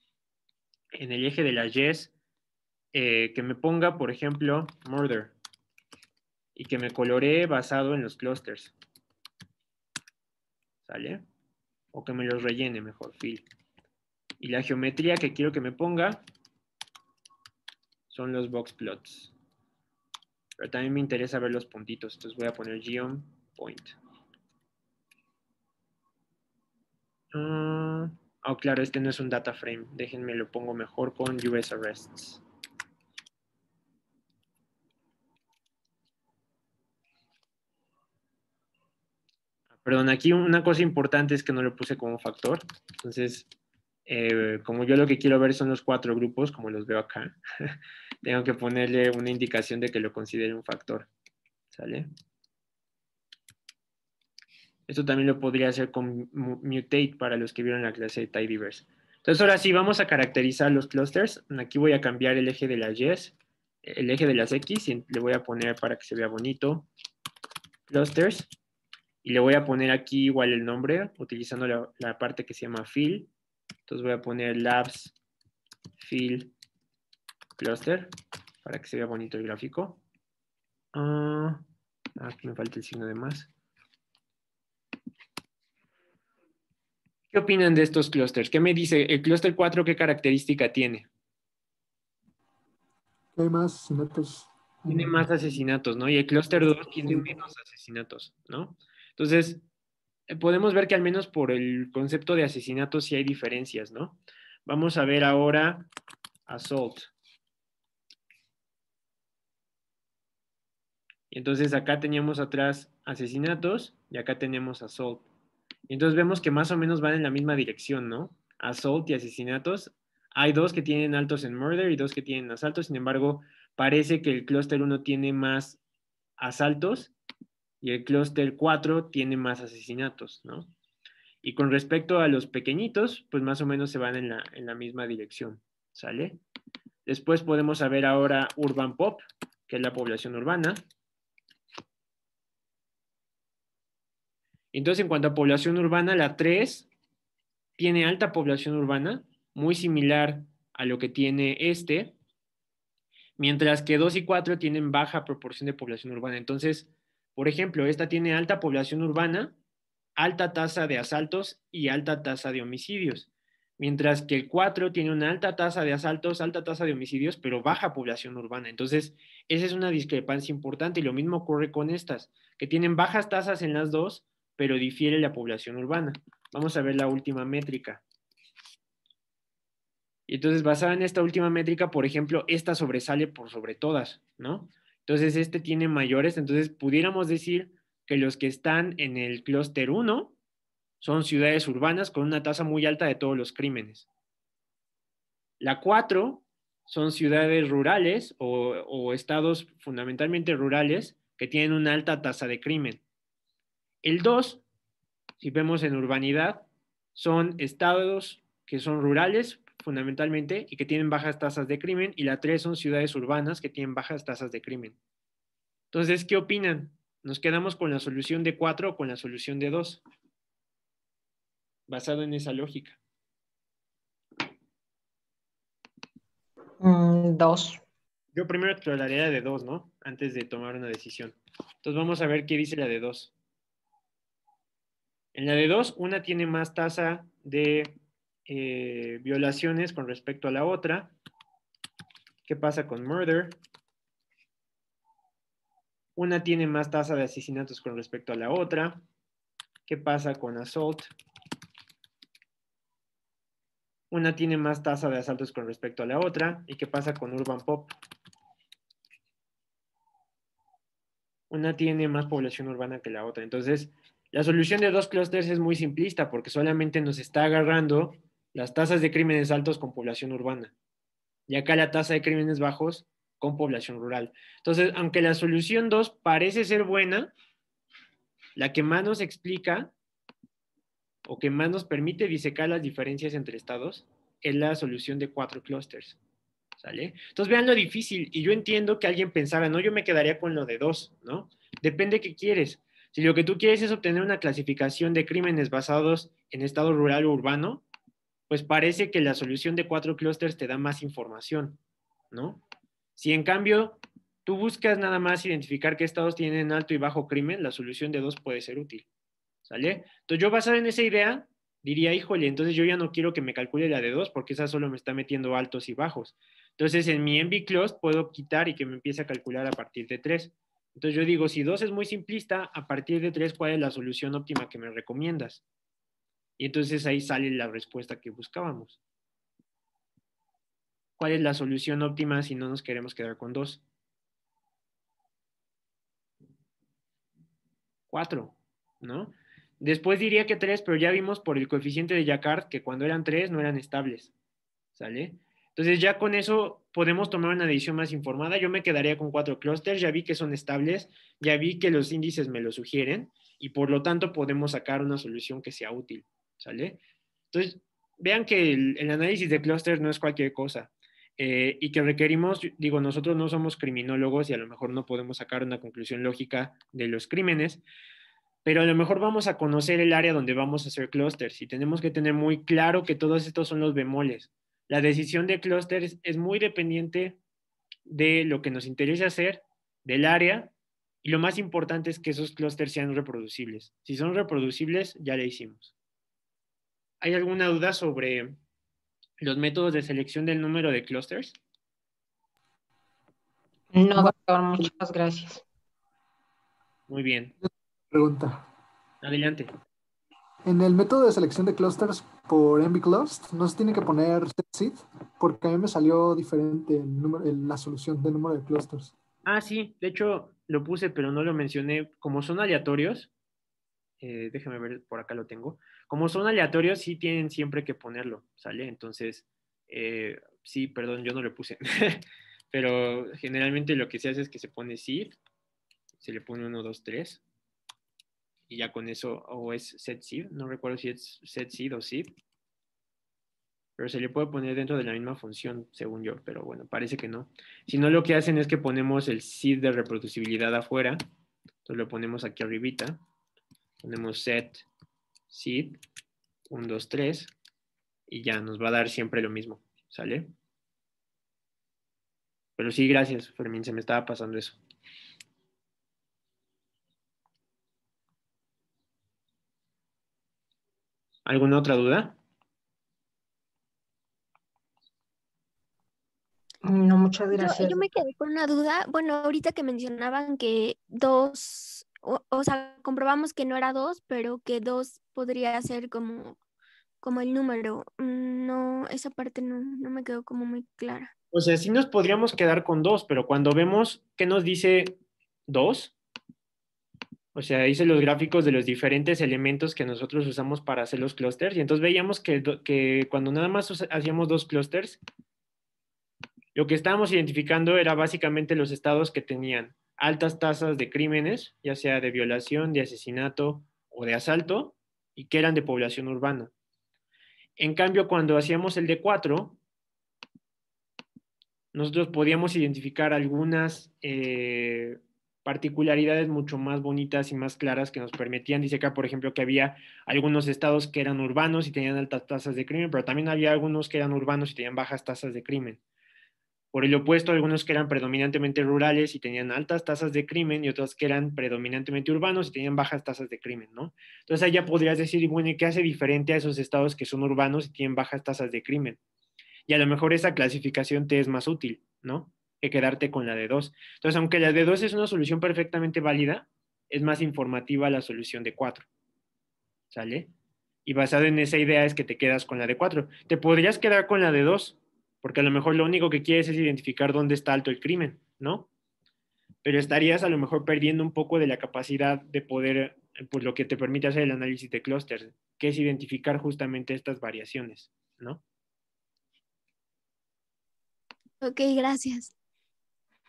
En el eje de las Y, eh, que me ponga, por ejemplo, murder. Y que me coloree basado en los clusters. ¿Sale? O que me los rellene mejor, fill. Y la geometría que quiero que me ponga son los box plots. Pero también me interesa ver los puntitos, entonces voy a poner geom point. Ah, oh, claro, este no es un data frame. Déjenme lo pongo mejor con US arrests. Ah, perdón, aquí una cosa importante es que no lo puse como factor. Entonces, eh, como yo lo que quiero ver son los cuatro grupos, como los veo acá, [laughs] tengo que ponerle una indicación de que lo considere un factor. ¿Sale? Esto también lo podría hacer con mutate para los que vieron la clase de tidyverse. Entonces ahora sí, vamos a caracterizar los clusters. Aquí voy a cambiar el eje de las yes, el eje de las X, y le voy a poner para que se vea bonito, clusters. Y le voy a poner aquí igual el nombre, utilizando la, la parte que se llama fill entonces voy a poner labs field cluster para que se vea bonito el gráfico. Ah, ah, aquí me falta el signo de más. ¿Qué opinan de estos clusters? ¿Qué me dice el cluster 4? ¿Qué característica tiene? Tiene más asesinatos. Tiene más asesinatos, ¿no? Y el cluster 2 tiene menos asesinatos, ¿no? Entonces, podemos ver que al menos por el concepto de asesinatos sí hay diferencias, ¿no? Vamos a ver ahora assault. Entonces acá teníamos atrás asesinatos y acá tenemos assault. Entonces vemos que más o menos van en la misma dirección, ¿no? Assault y asesinatos. Hay dos que tienen altos en murder y dos que tienen asaltos. Sin embargo, parece que el clúster 1 tiene más asaltos y el clúster 4 tiene más asesinatos, ¿no? Y con respecto a los pequeñitos, pues más o menos se van en la, misma dirección, ¿sale? Después podemos saber ahora Urban Pop, que es la población urbana. Entonces, en cuanto a población urbana, la 3 tiene alta población urbana, muy similar a lo que tiene este, mientras que 2 y 4 tienen baja proporción de población urbana. Entonces, por ejemplo, esta tiene alta población urbana, alta tasa de asaltos y alta tasa de homicidios, mientras que el 4 tiene una alta tasa de asaltos, alta tasa de homicidios, pero baja población urbana. Entonces, esa es una discrepancia importante y lo mismo ocurre con estas, que tienen bajas tasas en las dos, pero difiere la población urbana. Vamos a ver la última métrica. Y entonces, basada en esta última métrica, por ejemplo, esta sobresale por sobre todas, ¿no? Entonces, este tiene mayores. Entonces, pudiéramos decir que los que están en el clúster 1 son ciudades urbanas con una tasa muy alta de todos los crímenes. La 4 son ciudades rurales o, estados fundamentalmente rurales que tienen una alta tasa de crimen. El 2, si vemos en urbanidad, son estados que son rurales fundamentalmente y que tienen bajas tasas de crimen y la 3 son ciudades urbanas que tienen bajas tasas de crimen. Entonces, ¿qué opinan? ¿Nos quedamos con la solución de 4 o con la solución de 2? Basado en esa lógica. 2. Mm, Yo primero exploraré la de 2, ¿no? Antes de tomar una decisión. Entonces vamos a ver qué dice la de 2. En la de 2, una tiene más tasa de eh, violaciones con respecto a la otra. ¿Qué pasa con murder? Una tiene más tasa de asesinatos con respecto a la otra. ¿Qué pasa con assault? Una tiene más tasa de asaltos con respecto a la otra. ¿Y qué pasa con urban pop? Una tiene más población urbana que la otra. Entonces, la solución de dos clústeres es muy simplista porque solamente nos está agarrando las tasas de crímenes altos con población urbana y acá la tasa de crímenes bajos con población rural. Entonces, aunque la solución 2 parece ser buena, la que más nos explica o que más nos permite disecar las diferencias entre estados es la solución de cuatro clústeres. ¿Sale? Entonces vean lo difícil y yo entiendo que alguien pensara, no, yo me quedaría con lo de dos, ¿no? Depende qué quieres. Si lo que tú quieres es obtener una clasificación de crímenes basados en estado rural o urbano, pues parece que la solución de cuatro clústeres te da más información, ¿no? Si en cambio tú buscas nada más identificar qué estados tienen alto y bajo crimen, la solución de dos puede ser útil, ¿sale? Entonces yo basada en esa idea diría, híjole, entonces yo ya no quiero que me calcule la de dos porque esa solo me está metiendo altos y bajos. Entonces en mi Envy puedo quitar y que me empiece a calcular a partir de tres. Entonces yo digo, si dos es muy simplista, a partir de tres, ¿cuál es la solución óptima que me recomiendas? Y entonces ahí sale la respuesta que buscábamos. ¿Cuál es la solución óptima si no nos queremos quedar con dos? Cuatro, ¿no? Después diría que tres, pero ya vimos por el coeficiente de Jacquard que cuando eran tres no eran estables, ¿sale? Entonces ya con eso podemos tomar una decisión más informada. Yo me quedaría con cuatro clústeres, ya vi que son estables, ya vi que los índices me lo sugieren y por lo tanto podemos sacar una solución que sea útil. ¿sale? Entonces, vean que el, análisis de clusters no es cualquier cosa. Eh, y que requerimos, digo, nosotros no somos criminólogos y a lo mejor no podemos sacar una conclusión lógica de los crímenes, pero a lo mejor vamos a conocer el área donde vamos a hacer clusters y tenemos que tener muy claro que todos estos son los bemoles. La decisión de clusters es muy dependiente de lo que nos interese hacer, del área, y lo más importante es que esos clusters sean reproducibles. Si son reproducibles, ya le hicimos. ¿Hay alguna duda sobre los métodos de selección del número de clusters? No, doctor, muchas gracias. Muy bien. Pregunta. Adelante. En el método de selección de clusters por MBClust, ¿no se tiene que poner setSeed? Porque a mí me salió diferente el número, la solución del número de clusters. Ah, sí. De hecho, lo puse, pero no lo mencioné. Como son aleatorios, eh, déjame ver, por acá lo tengo como son aleatorios, sí tienen siempre que ponerlo, ¿sale? Entonces, eh, sí, perdón, yo no le puse. [laughs] Pero generalmente lo que se hace es que se pone seed, se le pone 1, 2, 3. Y ya con eso, o es set seed, no recuerdo si es set seed o seed. Pero se le puede poner dentro de la misma función, según yo, pero bueno, parece que no. Si no, lo que hacen es que ponemos el seed de reproducibilidad afuera. Entonces lo ponemos aquí arribita. Ponemos set Sí, 1, dos, tres, y ya nos va a dar siempre lo mismo, ¿sale? Pero sí, gracias, Fermín, se me estaba pasando eso. ¿Alguna otra duda? No, muchas gracias. Yo, yo, me quedé con una duda. Bueno, ahorita que mencionaban que dos o, sea, comprobamos que no era dos pero que dos podría ser como, como el número. Mm, no, esa parte no, me quedó como muy clara. O sea, sí nos podríamos quedar con dos pero cuando vemos qué nos dice dos o sea, hice los gráficos de los diferentes elementos que nosotros usamos para hacer los clusters. Y entonces veíamos que, que cuando nada más hacíamos dos clusters, lo que estábamos identificando era básicamente los estados que tenían altas tasas de crímenes, ya sea de violación, de asesinato o de asalto, y que eran de población urbana. En cambio, cuando hacíamos el D4, nosotros podíamos identificar algunas eh, particularidades mucho más bonitas y más claras que nos permitían. Dice acá, por ejemplo, que había algunos estados que eran urbanos y tenían altas tasas de crimen, pero también había algunos que eran urbanos y tenían bajas tasas de crimen. Por el opuesto, algunos que eran predominantemente rurales y tenían altas tasas de crimen y otros que eran predominantemente urbanos y tenían bajas tasas de crimen, ¿no? Entonces ahí ya podrías decir, bueno, ¿y qué hace diferente a esos estados que son urbanos y tienen bajas tasas de crimen? Y a lo mejor esa clasificación te es más útil, ¿no? Que quedarte con la de dos. Entonces, aunque la de dos es una solución perfectamente válida, es más informativa la solución de cuatro. ¿Sale? Y basado en esa idea es que te quedas con la de cuatro. Te podrías quedar con la de dos, porque a lo mejor lo único que quieres es identificar dónde está alto el crimen, ¿no? Pero estarías a lo mejor perdiendo un poco de la capacidad de poder, eh, pues lo que te permite hacer el análisis de clusters, que es identificar justamente estas variaciones, ¿no? Ok, gracias.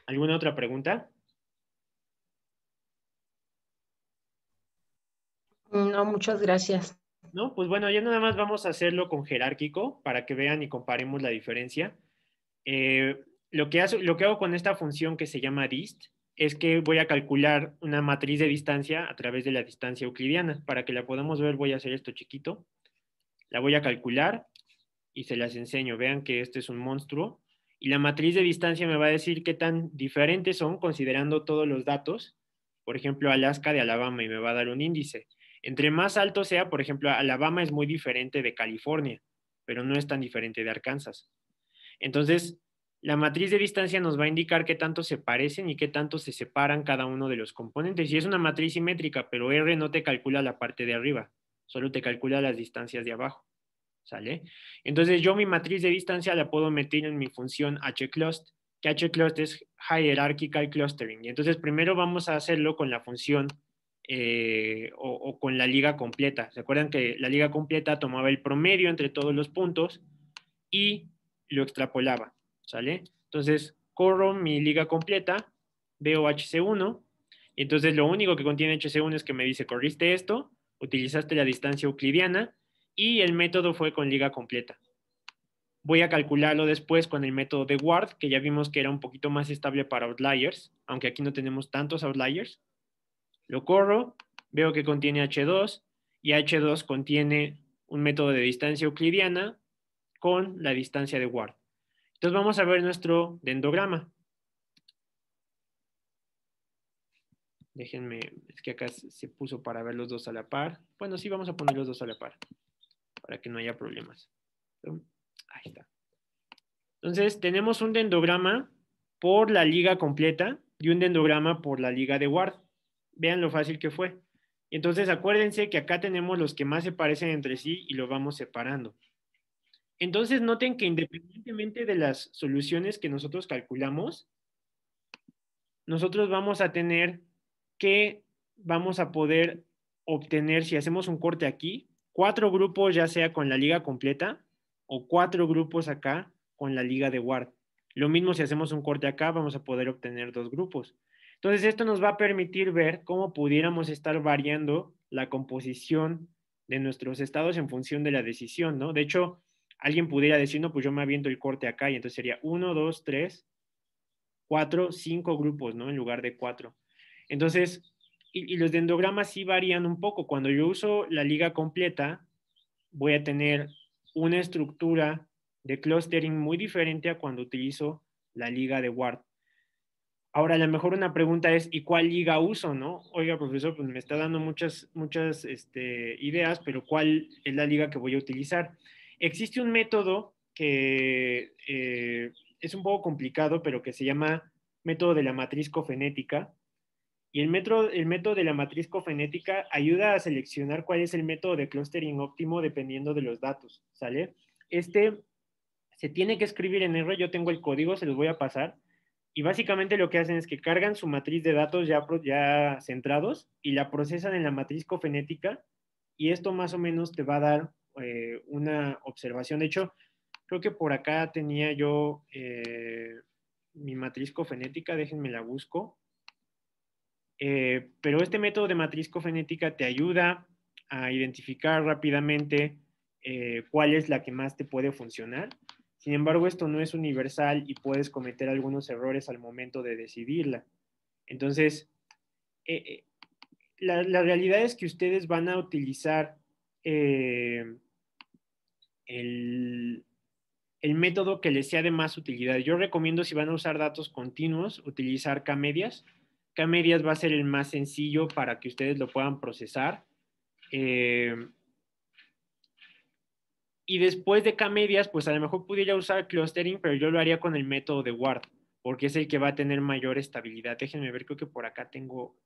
¿Alguna otra pregunta? No, muchas gracias. ¿no? Pues bueno, ya nada más vamos a hacerlo con jerárquico para que vean y comparemos la diferencia. Eh, lo, que lo que hago con esta función que se llama dist es que voy a calcular una matriz de distancia a través de la distancia euclidiana. Para que la podamos ver voy a hacer esto chiquito. La voy a calcular y se las enseño. Vean que este es un monstruo. Y la matriz de distancia me va a decir qué tan diferentes son considerando todos los datos. Por ejemplo, Alaska de Alabama y me va a dar un índice entre más alto sea, por ejemplo, Alabama es muy diferente de California, pero no es tan diferente de Arkansas. Entonces, la matriz de distancia nos va a indicar qué tanto se parecen y qué tanto se separan cada uno de los componentes. Y es una matriz simétrica, pero R no te calcula la parte de arriba, solo te calcula las distancias de abajo. ¿Sale? Entonces yo mi matriz de distancia la puedo meter en mi función hclust, que hclust es hierarchical clustering. Y entonces primero vamos a hacerlo con la función eh, o, o, con la liga completa. ¿Se acuerdan que la liga completa tomaba el promedio entre todos los puntos y lo extrapolaba? ¿Sale? Entonces, corro mi liga completa, veo HC1, y entonces lo único que contiene HC1 es que me dice, corriste esto, utilizaste la distancia euclidiana y el método fue con liga completa. Voy a calcularlo después con el método de Ward, que ya vimos que era un poquito más estable para outliers, aunque aquí no tenemos tantos outliers. Lo corro, veo que contiene H2 y H2 contiene un método de distancia euclidiana con la distancia de Ward. Entonces vamos a ver nuestro dendograma. Déjenme, es que acá se puso para ver los dos a la par. Bueno, sí, vamos a poner los dos a la par para que no haya problemas. Ahí está. Entonces, tenemos un dendograma por la liga completa y un dendograma por la liga de Ward vean lo fácil que fue. Entonces acuérdense que acá tenemos los que más se parecen entre sí y los vamos separando. Entonces noten que independientemente de las soluciones que nosotros calculamos, nosotros vamos a tener que vamos a poder obtener, si hacemos un corte aquí, cuatro grupos ya sea con la liga completa o cuatro grupos acá con la liga de Ward. Lo mismo si hacemos un corte acá, vamos a poder obtener dos grupos. Entonces, esto nos va a permitir ver cómo pudiéramos estar variando la composición de nuestros estados en función de la decisión, ¿no? De hecho, alguien pudiera decir, no, pues yo me aviento el corte acá y entonces sería 1, 2, 3, cuatro, cinco grupos, ¿no? En lugar de 4. Entonces, y, y, los dendrogramas sí varían un poco. Cuando yo uso la liga completa, voy a tener una estructura de clustering muy diferente a cuando utilizo la liga de Ward. Ahora, a lo mejor una pregunta es, ¿y cuál liga uso, no? Oiga, profesor, pues me está dando muchas, muchas este, ideas, pero ¿cuál es la liga que voy a utilizar? Existe un método que eh, es un poco complicado, pero que se llama método de la matriz cofenética. Y el, el método de la matriz cofenética ayuda a seleccionar cuál es el método de clustering óptimo dependiendo de los datos, ¿sale? Este se tiene que escribir en R, yo tengo el código, se los voy a pasar y básicamente lo que hacen es que cargan su matriz de datos ya, ya centrados y la procesan en la matriz cofenética y esto más o menos te va a dar eh, una observación. De hecho, creo que por acá tenía yo eh, mi matriz cofenética, déjenme la busco. Eh, pero este método de matriz cofenética te ayuda a identificar rápidamente cuál es la que más te puede funcionar sin embargo, esto no es universal y puedes cometer algunos errores al momento de decidirla. Entonces, eh, eh, la, realidad es que ustedes van a utilizar eh, el, método que les sea de más utilidad. Yo recomiendo, si van a usar datos continuos, utilizar K-medias. K-medias va a ser el más sencillo para que ustedes lo puedan procesar. Y después de K-medias, pues a lo mejor pudiera usar clustering, pero yo lo haría con el método de Ward, porque es el que va a tener mayor estabilidad. Déjenme ver, creo que por acá tengo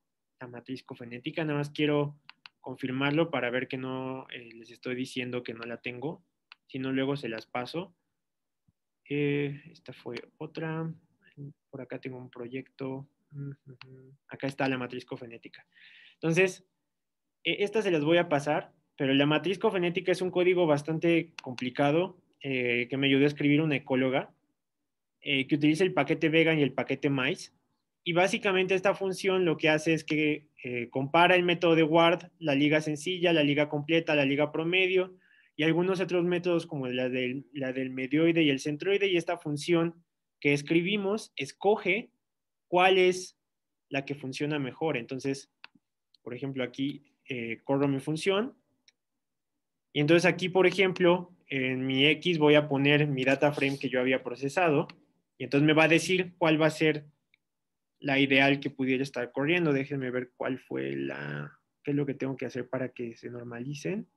la matriz cofenética, nada más quiero confirmarlo para ver que no eh, les estoy diciendo que no la tengo, si no luego se las paso. Eh, esta fue otra, por acá tengo un proyecto, acá está la matriz cofenética. Entonces, e, esta se las voy a pasar pero la matriz cofenética es un código bastante complicado eh, que me ayudó a escribir una ecóloga eh, que utiliza el paquete vegan y el paquete mais. Y básicamente esta función lo que hace es que eh, compara el método de Ward, la liga sencilla, la liga completa, la liga promedio y algunos otros métodos como la la del medioide y el centroide. Y esta función que escribimos escoge cuál es la que funciona mejor. Entonces, por ejemplo, aquí corro mi función y entonces aquí, por ejemplo, en mi X voy a poner mi data frame que yo había procesado y entonces me va a decir cuál va a ser la ideal que pudiera estar corriendo. Déjenme ver cuál fue la, qué es lo que tengo que hacer para que se normalicen.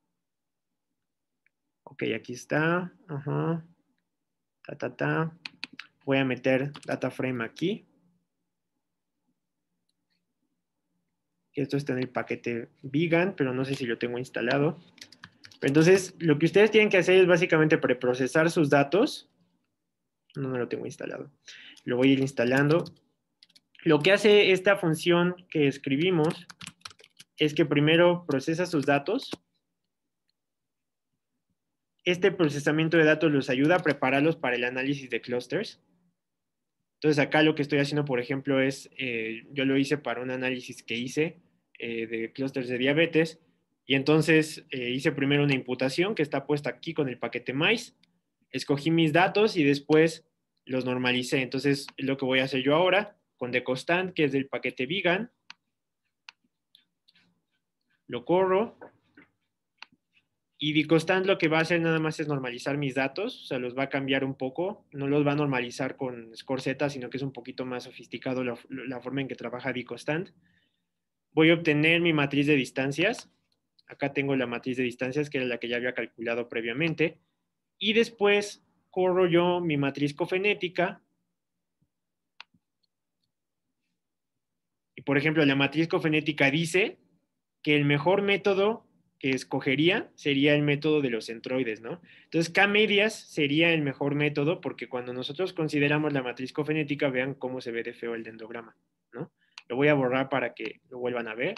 Ok, aquí está. Ajá. Ta, ta, ta. Voy a meter data frame aquí. Esto está en el paquete vegan, pero no sé si lo tengo instalado. Entonces, lo que ustedes tienen que hacer es básicamente preprocesar sus datos. No me lo tengo instalado. Lo voy a ir instalando. Lo que hace esta función que escribimos es que primero procesa sus datos. Este procesamiento de datos los ayuda a prepararlos para el análisis de clusters. Entonces acá lo que estoy haciendo, por ejemplo, es, eh, yo lo hice para un análisis que hice eh, de clusters de diabetes, y entonces eh, hice primero una imputación que está puesta aquí con el paquete MICE. Escogí mis datos y después los normalicé. Entonces, lo que voy a hacer yo ahora con deconstant, que es del paquete vegan, lo corro. Y deconstant lo que va a hacer nada más es normalizar mis datos, o sea, los va a cambiar un poco. No los va a normalizar con Scorseta, sino que es un poquito más sofisticado la, forma en que trabaja deconstant. Voy a obtener mi matriz de distancias Acá tengo la matriz de distancias, que era la que ya había calculado previamente. Y después corro yo mi matriz cofenética. Y por ejemplo, la matriz cofenética dice que el mejor método que escogería sería el método de los centroides, ¿no? Entonces, K medias sería el mejor método porque cuando nosotros consideramos la matriz cofenética, vean cómo se ve de feo el dendrograma, ¿no? Lo voy a borrar para que lo vuelvan a ver.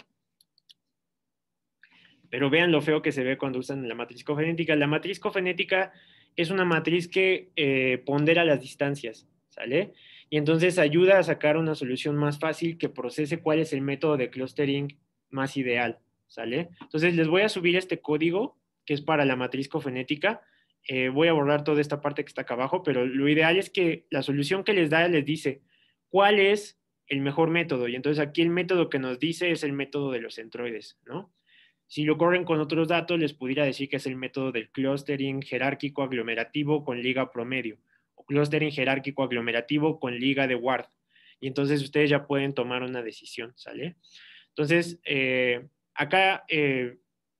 Pero vean lo feo que se ve cuando usan la matriz cofenética. La matriz cofenética es una matriz que eh, pondera las distancias, ¿sale? Y entonces ayuda a sacar una solución más fácil que procese cuál es el método de clustering más ideal, ¿sale? Entonces les voy a subir este código que es para la matriz cofenética. Eh, voy a borrar toda esta parte que está acá abajo, pero lo ideal es que la solución que les da les dice cuál es el mejor método. Y entonces aquí el método que nos dice es el método de los centroides, ¿no? Si lo corren con otros datos, les pudiera decir que es el método del clustering jerárquico aglomerativo con liga promedio o clustering jerárquico aglomerativo con liga de Ward. Y entonces ustedes ya pueden tomar una decisión, ¿sale? Entonces, eh, acá, eh,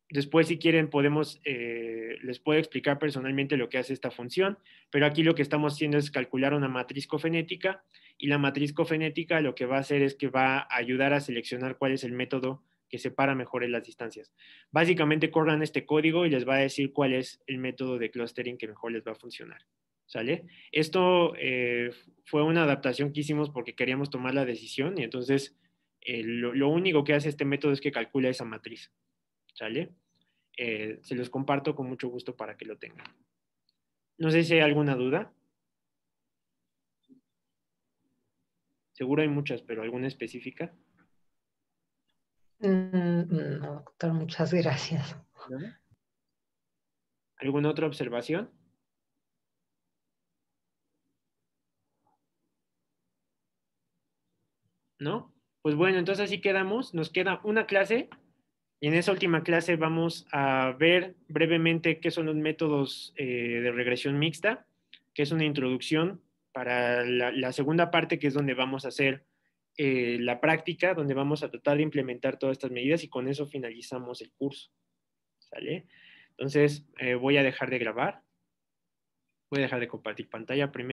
después si quieren, podemos, eh, les puedo explicar personalmente lo que hace esta función, pero aquí lo que estamos haciendo es calcular una matriz cofenética y la matriz cofenética lo que va a hacer es que va a ayudar a seleccionar cuál es el método que separa mejor las distancias. Básicamente corran este código y les va a decir cuál es el método de clustering que mejor les va a funcionar. ¿Sale? Esto eh, fue una adaptación que hicimos porque queríamos tomar la decisión y entonces eh, lo, único que hace este método es que calcula esa matriz. ¿Sale? Eh, se los comparto con mucho gusto para que lo tengan. No sé si hay alguna duda. Seguro hay muchas, pero alguna específica. Mm, mm, no, doctor, muchas gracias. ¿Alguna otra observación? ¿No? Pues bueno, entonces así quedamos. Nos queda una clase y en esa última clase vamos a ver brevemente qué son los métodos eh, de regresión mixta, que es una introducción para la, la segunda parte que es donde vamos a hacer eh, la práctica donde vamos a tratar de implementar todas estas medidas y con eso finalizamos el curso. ¿Sale? Entonces, eh, voy a dejar de grabar. Voy a dejar de compartir pantalla primero.